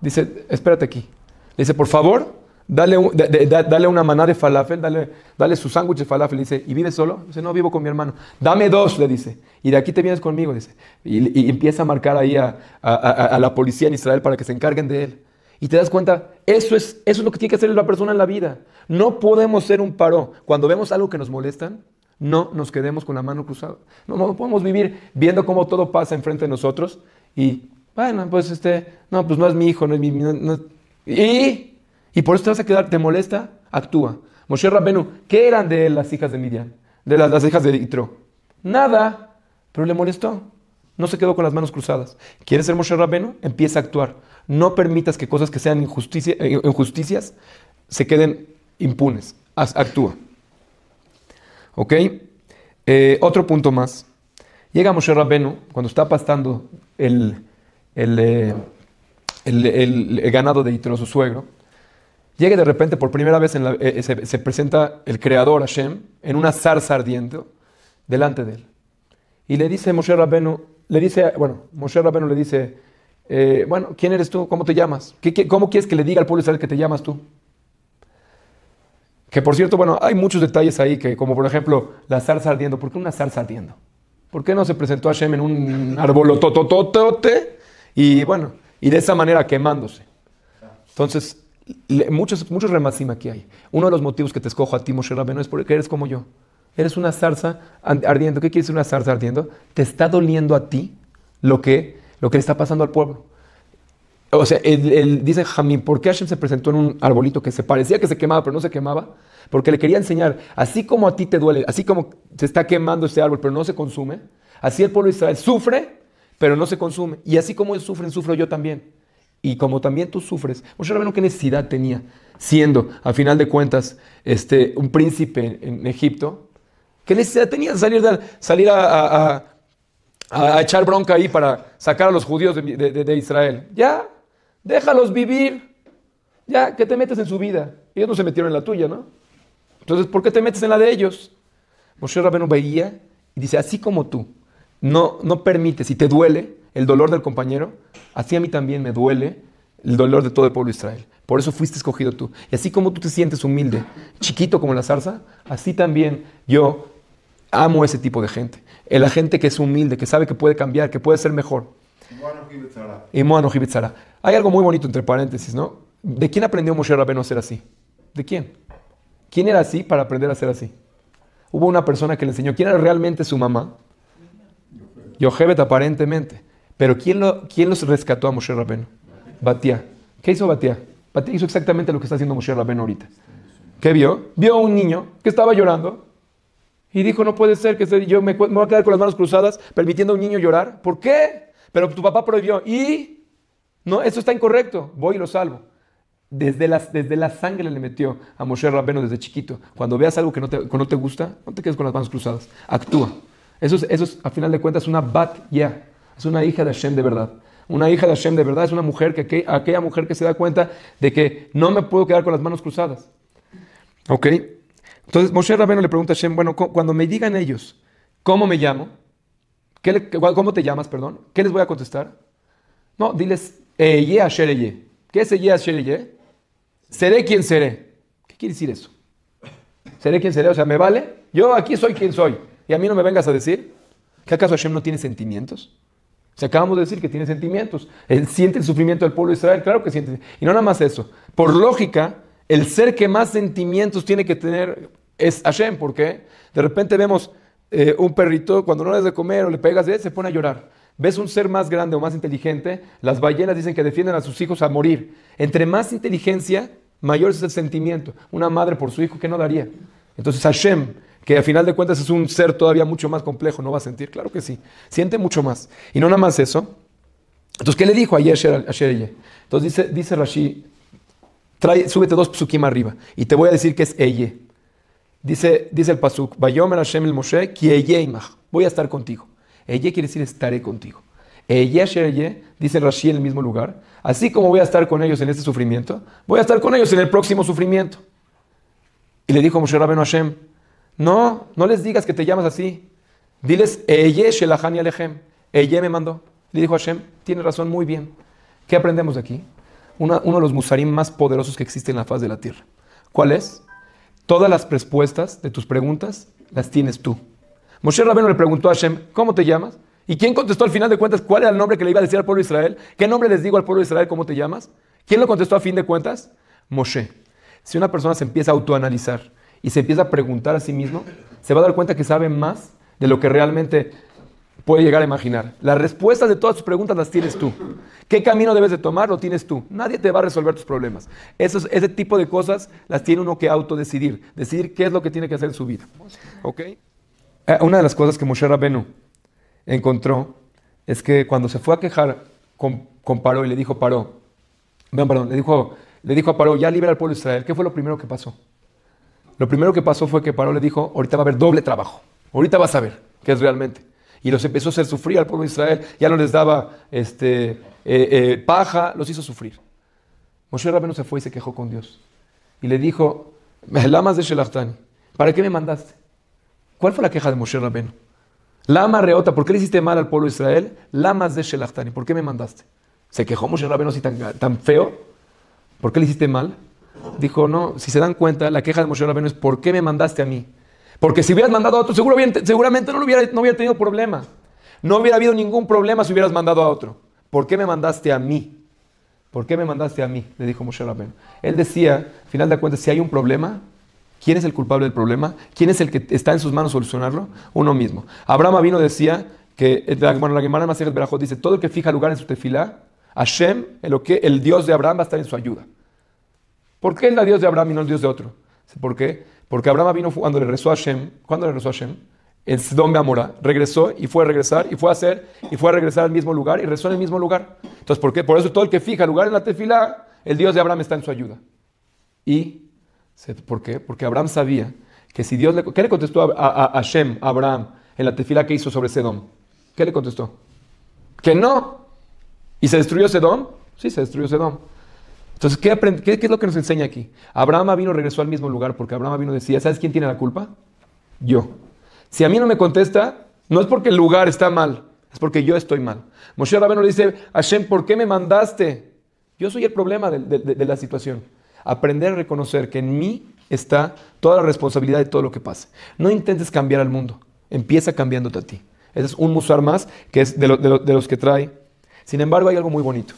Dice, espérate aquí. Le dice, por favor, dale, una maná de falafel, dale, dale su sándwich de falafel. dice, ¿y vives solo? Dice, no, vivo con mi hermano. Dame dos, le dice. Y de aquí te vienes conmigo, dice. Y, empieza a marcar ahí a, la policía en Israel para que se encarguen de él. Y te das cuenta, eso es, eso es lo que tiene que hacer la persona en la vida. No podemos ser un paro. Cuando vemos algo que nos molesta, no nos quedemos con la mano cruzada. No, no podemos vivir viendo cómo todo pasa enfrente de nosotros y, bueno, pues este, no, pues no es mi hijo, no es mi... y y por eso te vas a quedar, te molesta, actúa. Moshe Rabenu, ¿qué eran de las hijas de Midian? De las, hijas de Itro. Nada, pero le molestó. No se quedó con las manos cruzadas. ¿Quieres ser Moshe Rabenu? Empieza a actuar. No permitas que cosas que sean eh, injusticias se queden impunes. actúa. ¿Ok? Eh, otro punto más. Llega Moshe Rabenu cuando está pastando el, eh, ganado de Itro, su suegro llega de repente por primera vez, en la, eh, eh, se, presenta el creador Hashem en una zarza ardiente delante de él. Y le dice Moshe Rabenu, le dice, bueno, Moshe Rabenu le dice, eh, bueno, ¿quién eres tú? ¿Cómo te llamas? ¿Qué, cómo quieres que le diga al pueblo Israel que te llamas tú? Que por cierto, bueno, hay muchos detalles ahí, que como por ejemplo la zarza ardiendo. ¿Por qué una zarza ardiendo? ¿Por qué no se presentó Hashem en un arbolotototote y bueno, y de esa manera quemándose? Entonces, muchos, muchos que aquí hay. Uno de los motivos que te escojo a ti, Moshe Rabbeinu, es porque eres como yo. Eres una zarza ardiendo. ¿Qué quiere decir una zarza ardiendo? Te está doliendo a ti lo que, lo que le está pasando al pueblo. O sea, él, dice Jamín, ¿por qué Hashem se presentó en un arbolito que se parecía que se quemaba, pero no se quemaba? Porque le quería enseñar, así como a ti te duele, así como se está quemando este árbol, pero no se consume, así el pueblo de Israel sufre, pero no se consume. Y así como ellos sufren, sufro yo también y como también tú sufres. Moshe Rabbeinu, ¿qué necesidad tenía? Siendo, a final de cuentas, este, un príncipe en, Egipto, ¿qué necesidad tenía de salir, salir a, a, echar bronca ahí para sacar a los judíos de, Israel? Ya, déjalos vivir. Ya, que te metes en su vida. Ellos no se metieron en la tuya, ¿no? Entonces, ¿por qué te metes en la de ellos? Moshe Rabbeinu veía y dice, así como tú, no, no permites y te duele el dolor del compañero, así a mí también me duele el dolor de todo el pueblo de Israel. Por eso fuiste escogido tú. Y así como tú te sientes humilde, chiquito como la zarza, así también yo amo ese tipo de gente. La gente que es humilde, que sabe que puede cambiar, que puede ser mejor. Hay algo muy bonito entre paréntesis, ¿no? ¿De quién aprendió Moshe Rabbeinu a ser así? ¿De quién? ¿Quién era así para aprender a ser así? Hubo una persona que le enseñó. ¿Quién era realmente su mamá? Yojevet, aparentemente. Pero ¿quién, los rescató a Moshe Rabenu? Batía. ¿Qué hizo Batía? Batía hizo exactamente lo que está haciendo Moshe Rabeno ahorita. ¿Qué vio? Vio a un niño que estaba llorando y dijo, no puede ser que yo me, voy a quedar con las manos cruzadas permitiendo a un niño llorar. ¿Por qué? Pero tu papá prohibió. Y, no, eso está incorrecto. Voy y lo salvo. Desde, desde la sangre le metió a Moshe Rabeno desde chiquito. Cuando veas algo que no te, gusta, no te quedes con las manos cruzadas. Actúa. Eso es, eso es, a final de cuentas, una bat ya es una hija de Hashem de verdad. Una hija de Hashem de verdad es una mujer que aquella mujer que se da cuenta de que no me puedo quedar con las manos cruzadas. ¿Ok? Entonces Moshe Rabeno le pregunta a Hashem, bueno, cuando me digan ellos cómo me llamo, ¿Cómo te llamas, perdón? ¿Qué les voy a contestar? No, diles, Eye Asher ¿Qué es Eye Asher Seré quien seré. ¿Qué quiere decir eso? ¿Seré quien seré? O sea, ¿me vale? Yo aquí soy quien soy. ¿Y a mí no me vengas a decir? ¿Que acaso Hashem no tiene sentimientos? Si acabamos de decir que tiene sentimientos. Él siente el sufrimiento del pueblo de Israel, claro que siente. Y no nada más eso. Por lógica, el ser que más sentimientos tiene que tener es Hashem. porque De repente vemos eh, un perrito, cuando no le das de comer o le pegas de él, se pone a llorar. Ves un ser más grande o más inteligente, las ballenas dicen que defienden a sus hijos a morir. Entre más inteligencia, mayor es el sentimiento. Una madre por su hijo ¿qué no daría. Entonces Hashem, que al final de cuentas es un ser todavía mucho más complejo, ¿no va a sentir? Claro que sí, siente mucho más. Y no nada más eso. Entonces, ¿qué le dijo ayer? a Entonces dice, dice Rashi, súbete dos psukim arriba y te voy a decir que es Eye. Dice, dice el pasuk, el Moshe, voy a estar contigo. Eye quiere decir estaré contigo. Eye Shereye, dice Rashi en el mismo lugar, así como voy a estar con ellos en este sufrimiento, voy a estar con ellos en el próximo sufrimiento. Y le dijo Moshe Rabenu Hashem, no, no les digas que te llamas así. Diles, Eye Shelahani Alejem. Eye me mandó. Le dijo a Hashem, tiene razón, muy bien. ¿Qué aprendemos de aquí? uno de los musarim más poderosos que existe en la faz de la tierra. ¿Cuál es? Todas las respuestas de tus preguntas las tienes tú. Moshe Rabenu le preguntó a Hashem, ¿cómo te llamas? ¿Y quién contestó al final de cuentas cuál era el nombre que le iba a decir al pueblo de Israel? ¿Qué nombre les digo al pueblo de Israel? ¿Cómo te llamas? ¿Quién lo contestó a fin de cuentas? Moshe. Si una persona se empieza a autoanalizar y se empieza a preguntar a sí mismo, se va a dar cuenta que sabe más de lo que realmente puede llegar a imaginar. Las respuestas de todas tus preguntas las tienes tú. ¿Qué camino debes de tomar? Lo tienes tú. Nadie te va a resolver tus problemas. ese tipo de cosas las tiene uno que autodecidir, decidir qué es lo que tiene que hacer en su vida. ¿Okay? Ah, una de las cosas que Moshe Rabenu encontró es que cuando se fue a quejar con, Paró y le dijo Paró, le dijo, le dijo a Paró, ya libera al pueblo de Israel, ¿qué fue lo primero que pasó? Lo primero que pasó fue que Paró le dijo, ahorita va a haber doble trabajo, ahorita vas a ver qué es realmente. Y los empezó a hacer sufrir al pueblo de Israel, ya no les daba este, eh, eh, paja, los hizo sufrir. Moshe Rabeno se fue y se quejó con Dios. Y le dijo, Lamas de Shelachtani, ¿para qué me mandaste? ¿Cuál fue la queja de Moshe Rabeno? Lama reota, ¿por qué le hiciste mal al pueblo de Israel? Lamas de Shelachtani, ¿por qué me mandaste? ¿Se quejó Moshe Rabeno así tan, tan feo? ¿Por qué le hiciste mal? Dijo, no, si se dan cuenta, la queja de Moshe Rabbeinu es, ¿por qué me mandaste a mí? Porque si hubieras mandado a otro, seguramente no, hubiera, tenido problema. No hubiera habido ningún problema si hubieras mandado a otro. ¿Por qué me mandaste a mí? ¿Por qué me mandaste a mí? Le dijo Moshe Rabbeinu. Él decía, al final de cuentas, si hay un problema, ¿quién es el culpable del problema? ¿Quién es el que está en sus manos solucionarlo? Uno mismo. Abraham vino decía que, eh, bueno, la Gemara Maseret Berajot dice, todo el que fija lugar en su tefilá, Hashem, el, el Dios de Abraham va a estar en su ayuda. ¿Por qué es la Dios de Abraham y no el Dios de otro? ¿Por qué? Porque Abraham vino cuando le rezó a Shem. ¿Cuándo le rezó a Shem? En Sidón de Regresó y fue a regresar y fue a hacer y fue a regresar al mismo lugar y rezó en el mismo lugar. Entonces, ¿por qué? Por eso todo el que fija lugar en la tefila, el Dios de Abraham está en su ayuda. ¿Y por qué? Porque Abraham sabía que si Dios le... ¿Qué le contestó a, Shem, a Abraham, en la tefila que hizo sobre Sedom? ¿Qué le contestó? Que no. ¿Y se destruyó Sedom? Sí, se destruyó Sedom. Entonces, ¿qué, es lo que nos enseña aquí? Abraham vino, regresó al mismo lugar porque Abraham vino decía, ¿sabes quién tiene la culpa? Yo. Si a mí no me contesta, no es porque el lugar está mal, es porque yo estoy mal. Moshe Rabbeinu le dice, Hashem, ¿por qué me mandaste? Yo soy el problema de, la situación. Aprender a reconocer que en mí está toda la responsabilidad de todo lo que pase. No intentes cambiar al mundo. Empieza cambiándote a ti. Ese es un musar más que es de, los que trae. Sin embargo, hay algo muy bonito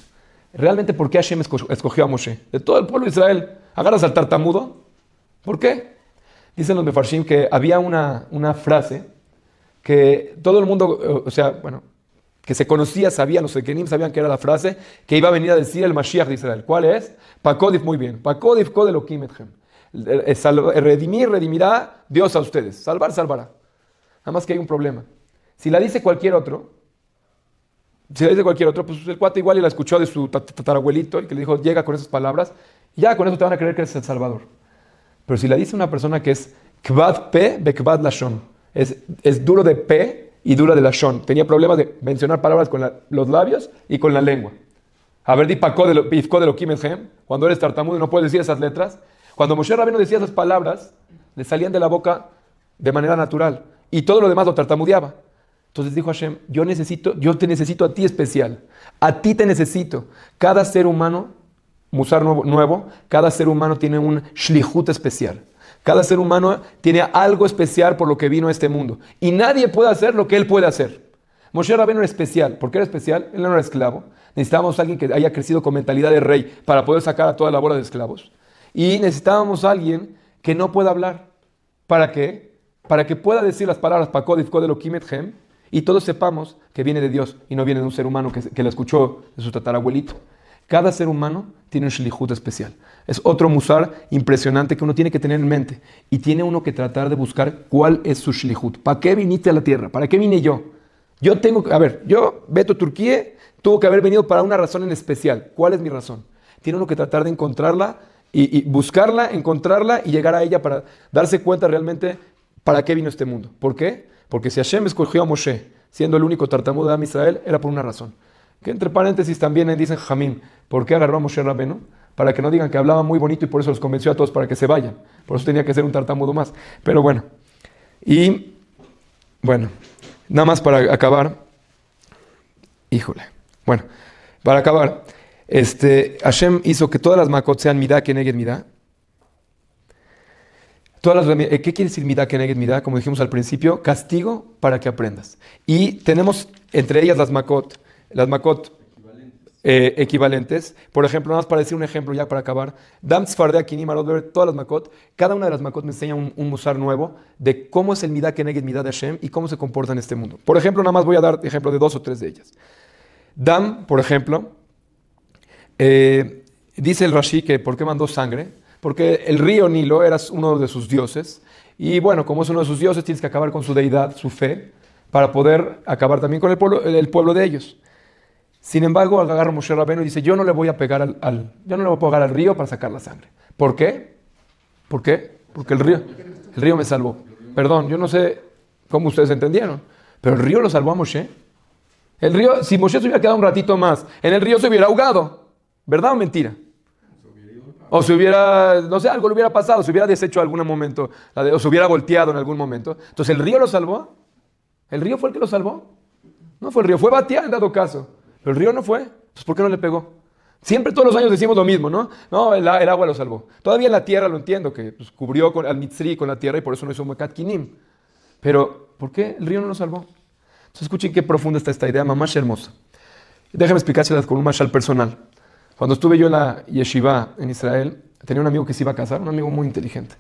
realmente por qué Hashem escogió a Moshe. De todo el pueblo de Israel, agarras al tartamudo. ¿Por qué? Dicen los Mefarshim que había una, una frase que todo el mundo, eh, o sea, bueno, que se conocía, sabían, los Ekenim sabían que era la frase que iba a venir a decir el Mashiach de Israel. ¿Cuál es? Pakodif, muy bien. Pakodif kodelokim Redimir, redimirá Dios a ustedes. Salvar, salvará. Nada más que hay un problema. Si la dice cualquier otro, si la dice cualquier otro, pues el cuate igual y la escuchó de su tatarabuelito y que le dijo, llega con esas palabras, y ya con eso te van a creer que eres el Salvador. Pero si la dice una persona que es kvad pe bekvad lashon, es, es duro de pe y dura de lashon, tenía problemas de mencionar palabras con los labios y con la lengua. A ver, di de lo, de lo cuando eres tartamudo no puedes decir esas letras. Cuando Moshe Rabino decía esas palabras, le salían de la boca de manera natural y todo lo demás lo tartamudeaba. Entonces dijo Hashem, yo necesito, yo te necesito a ti especial, a ti te necesito. Cada ser humano, Musar nuevo, cada ser humano tiene un shlichut especial. Cada ser humano tiene algo especial por lo que vino a este mundo. Y nadie puede hacer lo que él puede hacer. Moshe Rabén era especial. ¿Por qué era especial? Él no era esclavo. Necesitábamos a alguien que haya crecido con mentalidad de rey para poder sacar a toda la bola de esclavos. Y necesitábamos a alguien que no pueda hablar. ¿Para qué? Para que pueda decir las palabras Pakodif Kodelo Kimet Hem y todos sepamos que viene de Dios y no viene de un ser humano que, la escuchó de su tatarabuelito. Cada ser humano tiene un shlihut especial. Es otro musar impresionante que uno tiene que tener en mente. Y tiene uno que tratar de buscar cuál es su shlihut. ¿Para qué viniste a la tierra? ¿Para qué vine yo? Yo tengo que, a ver, yo, Beto Turquía, tuvo que haber venido para una razón en especial. ¿Cuál es mi razón? Tiene uno que tratar de encontrarla y buscarla, encontrarla y llegar a ella para darse cuenta realmente para qué vino este mundo. ¿Por qué? Porque si Hashem escogió a Moshe, siendo el único tartamudo de Am Israel, era por una razón. Que entre paréntesis también dicen Jamín, ¿por qué agarró a Moshe Rabeno? Para que no digan que hablaba muy bonito y por eso los convenció a todos para que se vayan. Por eso tenía que ser un tartamudo más. Pero bueno. Y bueno, nada más para acabar. Híjole. Bueno, para acabar. Este, Hashem hizo que todas las makot sean Midah que neguen Todas las, eh, ¿Qué quiere decir mida, keneged mida? Como dijimos al principio, castigo para que aprendas. Y tenemos entre ellas las makot, las makot eh, equivalentes. Por ejemplo, nada más para decir un ejemplo ya para acabar. Dam Tzfardea, Kinim, todas las makot, cada una de las makot me enseña un, un musar nuevo de cómo es el mida, keneged mida de Hashem y cómo se comporta en este mundo. Por ejemplo, nada más voy a dar ejemplo de dos o tres de ellas. Dam, por ejemplo, eh, dice el Rashi que ¿por qué mandó sangre? porque el río Nilo era uno de sus dioses. Y bueno, como es uno de sus dioses, tienes que acabar con su deidad, su fe, para poder acabar también con el pueblo, el pueblo de ellos. Sin embargo, agarra Moshe Rabenu y dice, yo no le voy a pegar al, yo no le voy a pegar al río para sacar la sangre. ¿Por qué? ¿Por qué? Porque el río, el río me salvó. Perdón, yo no sé cómo ustedes entendieron, pero el río lo salvó a Moshe. El río, si Moshe se hubiera quedado un ratito más, en el río se hubiera ahogado. ¿Verdad o mentira? O si hubiera, no sé, algo le hubiera pasado, si hubiera deshecho en algún momento, o se hubiera volteado en algún momento. Entonces, ¿el río lo salvó? ¿El río fue el que lo salvó? No fue el río, fue Batía en dado caso. Pero el río no fue. Entonces, ¿por qué no le pegó? Siempre todos los años decimos lo mismo, ¿no? No, el, agua lo salvó. Todavía en la tierra lo entiendo, que pues, cubrió con, al Mitzri con la tierra y por eso no hizo muy Kinim. Pero, ¿por qué el río no lo salvó? Entonces, escuchen qué profunda está esta idea, mamá hermosa. Déjame explicársela con un Marshall personal. Cuando estuve yo en la yeshiva en Israel, tenía un amigo que se iba a casar, un amigo muy inteligente,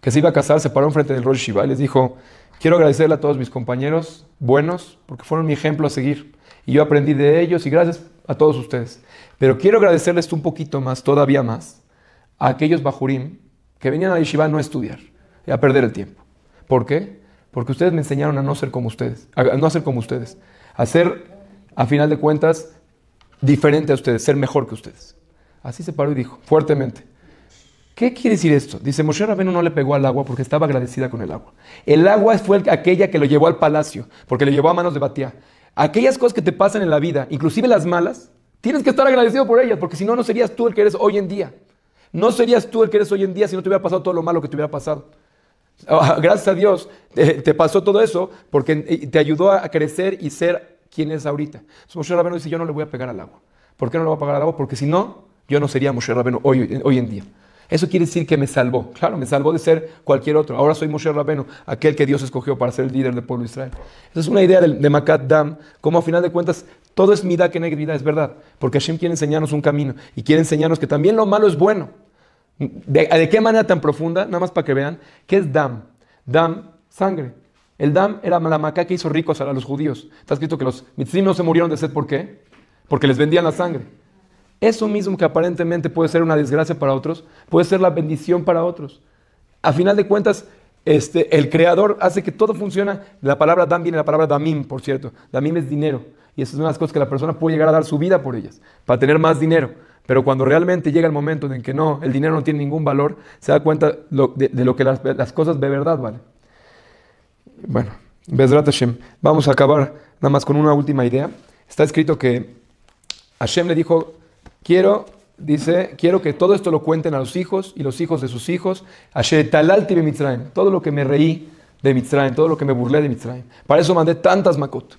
que se iba a casar, se paró enfrente del Rosh yeshiva y les dijo, quiero agradecerle a todos mis compañeros buenos, porque fueron mi ejemplo a seguir. Y yo aprendí de ellos y gracias a todos ustedes. Pero quiero agradecerles un poquito más, todavía más, a aquellos bajurim que venían a la yeshiva a estudiar, y a perder el tiempo. ¿Por qué? Porque ustedes me enseñaron a no ser como ustedes, a no hacer como ustedes, a ser, a final de cuentas, diferente a ustedes, ser mejor que ustedes. Así se paró y dijo, fuertemente. ¿Qué quiere decir esto? Dice, Moshe Rabenu no le pegó al agua porque estaba agradecida con el agua. El agua fue aquella que lo llevó al palacio, porque le llevó a manos de Batía. Aquellas cosas que te pasan en la vida, inclusive las malas, tienes que estar agradecido por ellas, porque si no, no serías tú el que eres hoy en día. No serías tú el que eres hoy en día si no te hubiera pasado todo lo malo que te hubiera pasado. Ah, gracias a Dios eh, te pasó todo eso porque eh, te ayudó a crecer y ser quién es ahorita. Moshe Rabenu dice, yo no le voy a pegar al agua. ¿Por qué no le voy a pegar al agua? Porque si no, yo no sería Moshe Rabenu hoy, en día. Eso quiere decir que me salvó. Claro, me salvó de ser cualquier otro. Ahora soy Moshe Rabenu, aquel que Dios escogió para ser el líder del pueblo de Israel. Esa es una idea de, de Makat Dam, como a final de cuentas todo es mida que negridad, es verdad. Porque Hashem quiere enseñarnos un camino y quiere enseñarnos que también lo malo es bueno. ¿De, de qué manera tan profunda? Nada más para que vean. ¿Qué es Dam? Dam, sangre. El dam era la maca que hizo ricos a los judíos. Está escrito que los mitzim no se murieron de sed, ¿por qué? Porque les vendían la sangre. Eso mismo que aparentemente puede ser una desgracia para otros, puede ser la bendición para otros. A final de cuentas, este, el creador hace que todo funcione. La palabra dam viene la palabra damim, por cierto. Damim es dinero. Y esa es una las cosas que la persona puede llegar a dar su vida por ellas, para tener más dinero. Pero cuando realmente llega el momento en que no, el dinero no tiene ningún valor, se da cuenta de, lo que las, las cosas de verdad valen. Bueno, Hashem. Vamos a acabar nada más con una última idea. Está escrito que Hashem le dijo, quiero, dice, quiero que todo esto lo cuenten a los hijos y los hijos de sus hijos. Hashem Todo lo que me reí de Mitzrayim, todo lo que me burlé de Mitzrayim. Para eso mandé tantas makot.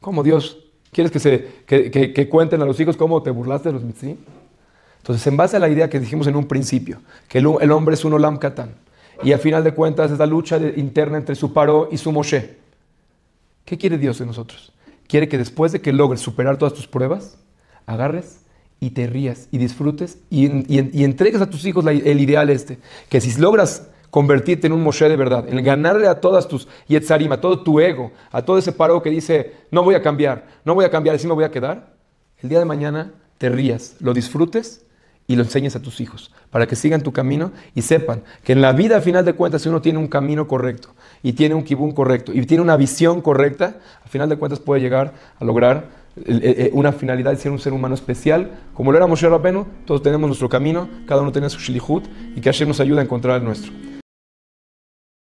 ¿Cómo Dios, ¿quieres que, se, que, cuenten a los hijos cómo te burlaste de los Mitzrayim? Entonces, en base a la idea que dijimos en un principio, que el, hombre es un olam katán, y al final de cuentas es la lucha interna entre su paro y su Moshe. ¿Qué quiere Dios de nosotros? Quiere que después de que logres superar todas tus pruebas, agarres y te rías y disfrutes y, entregues a tus hijos el ideal este. Que si logras convertirte en un Moshe de verdad, en ganarle a todas tus yetzarim, a todo tu ego, a todo ese paro que dice, no voy a cambiar, no voy a cambiar, así me voy a quedar, el día de mañana te rías, lo disfrutes y lo enseñes a tus hijos, para que sigan tu camino y sepan que en la vida, a final de cuentas, si uno tiene un camino correcto y tiene un kibun correcto y tiene una visión correcta, al final de cuentas puede llegar a lograr eh, eh, eh, una finalidad de ser un ser humano especial. Como lo era Moshe Rabbeinu, todos tenemos nuestro camino, cada uno tiene su shilihut y que Hashem nos ayude a encontrar el nuestro.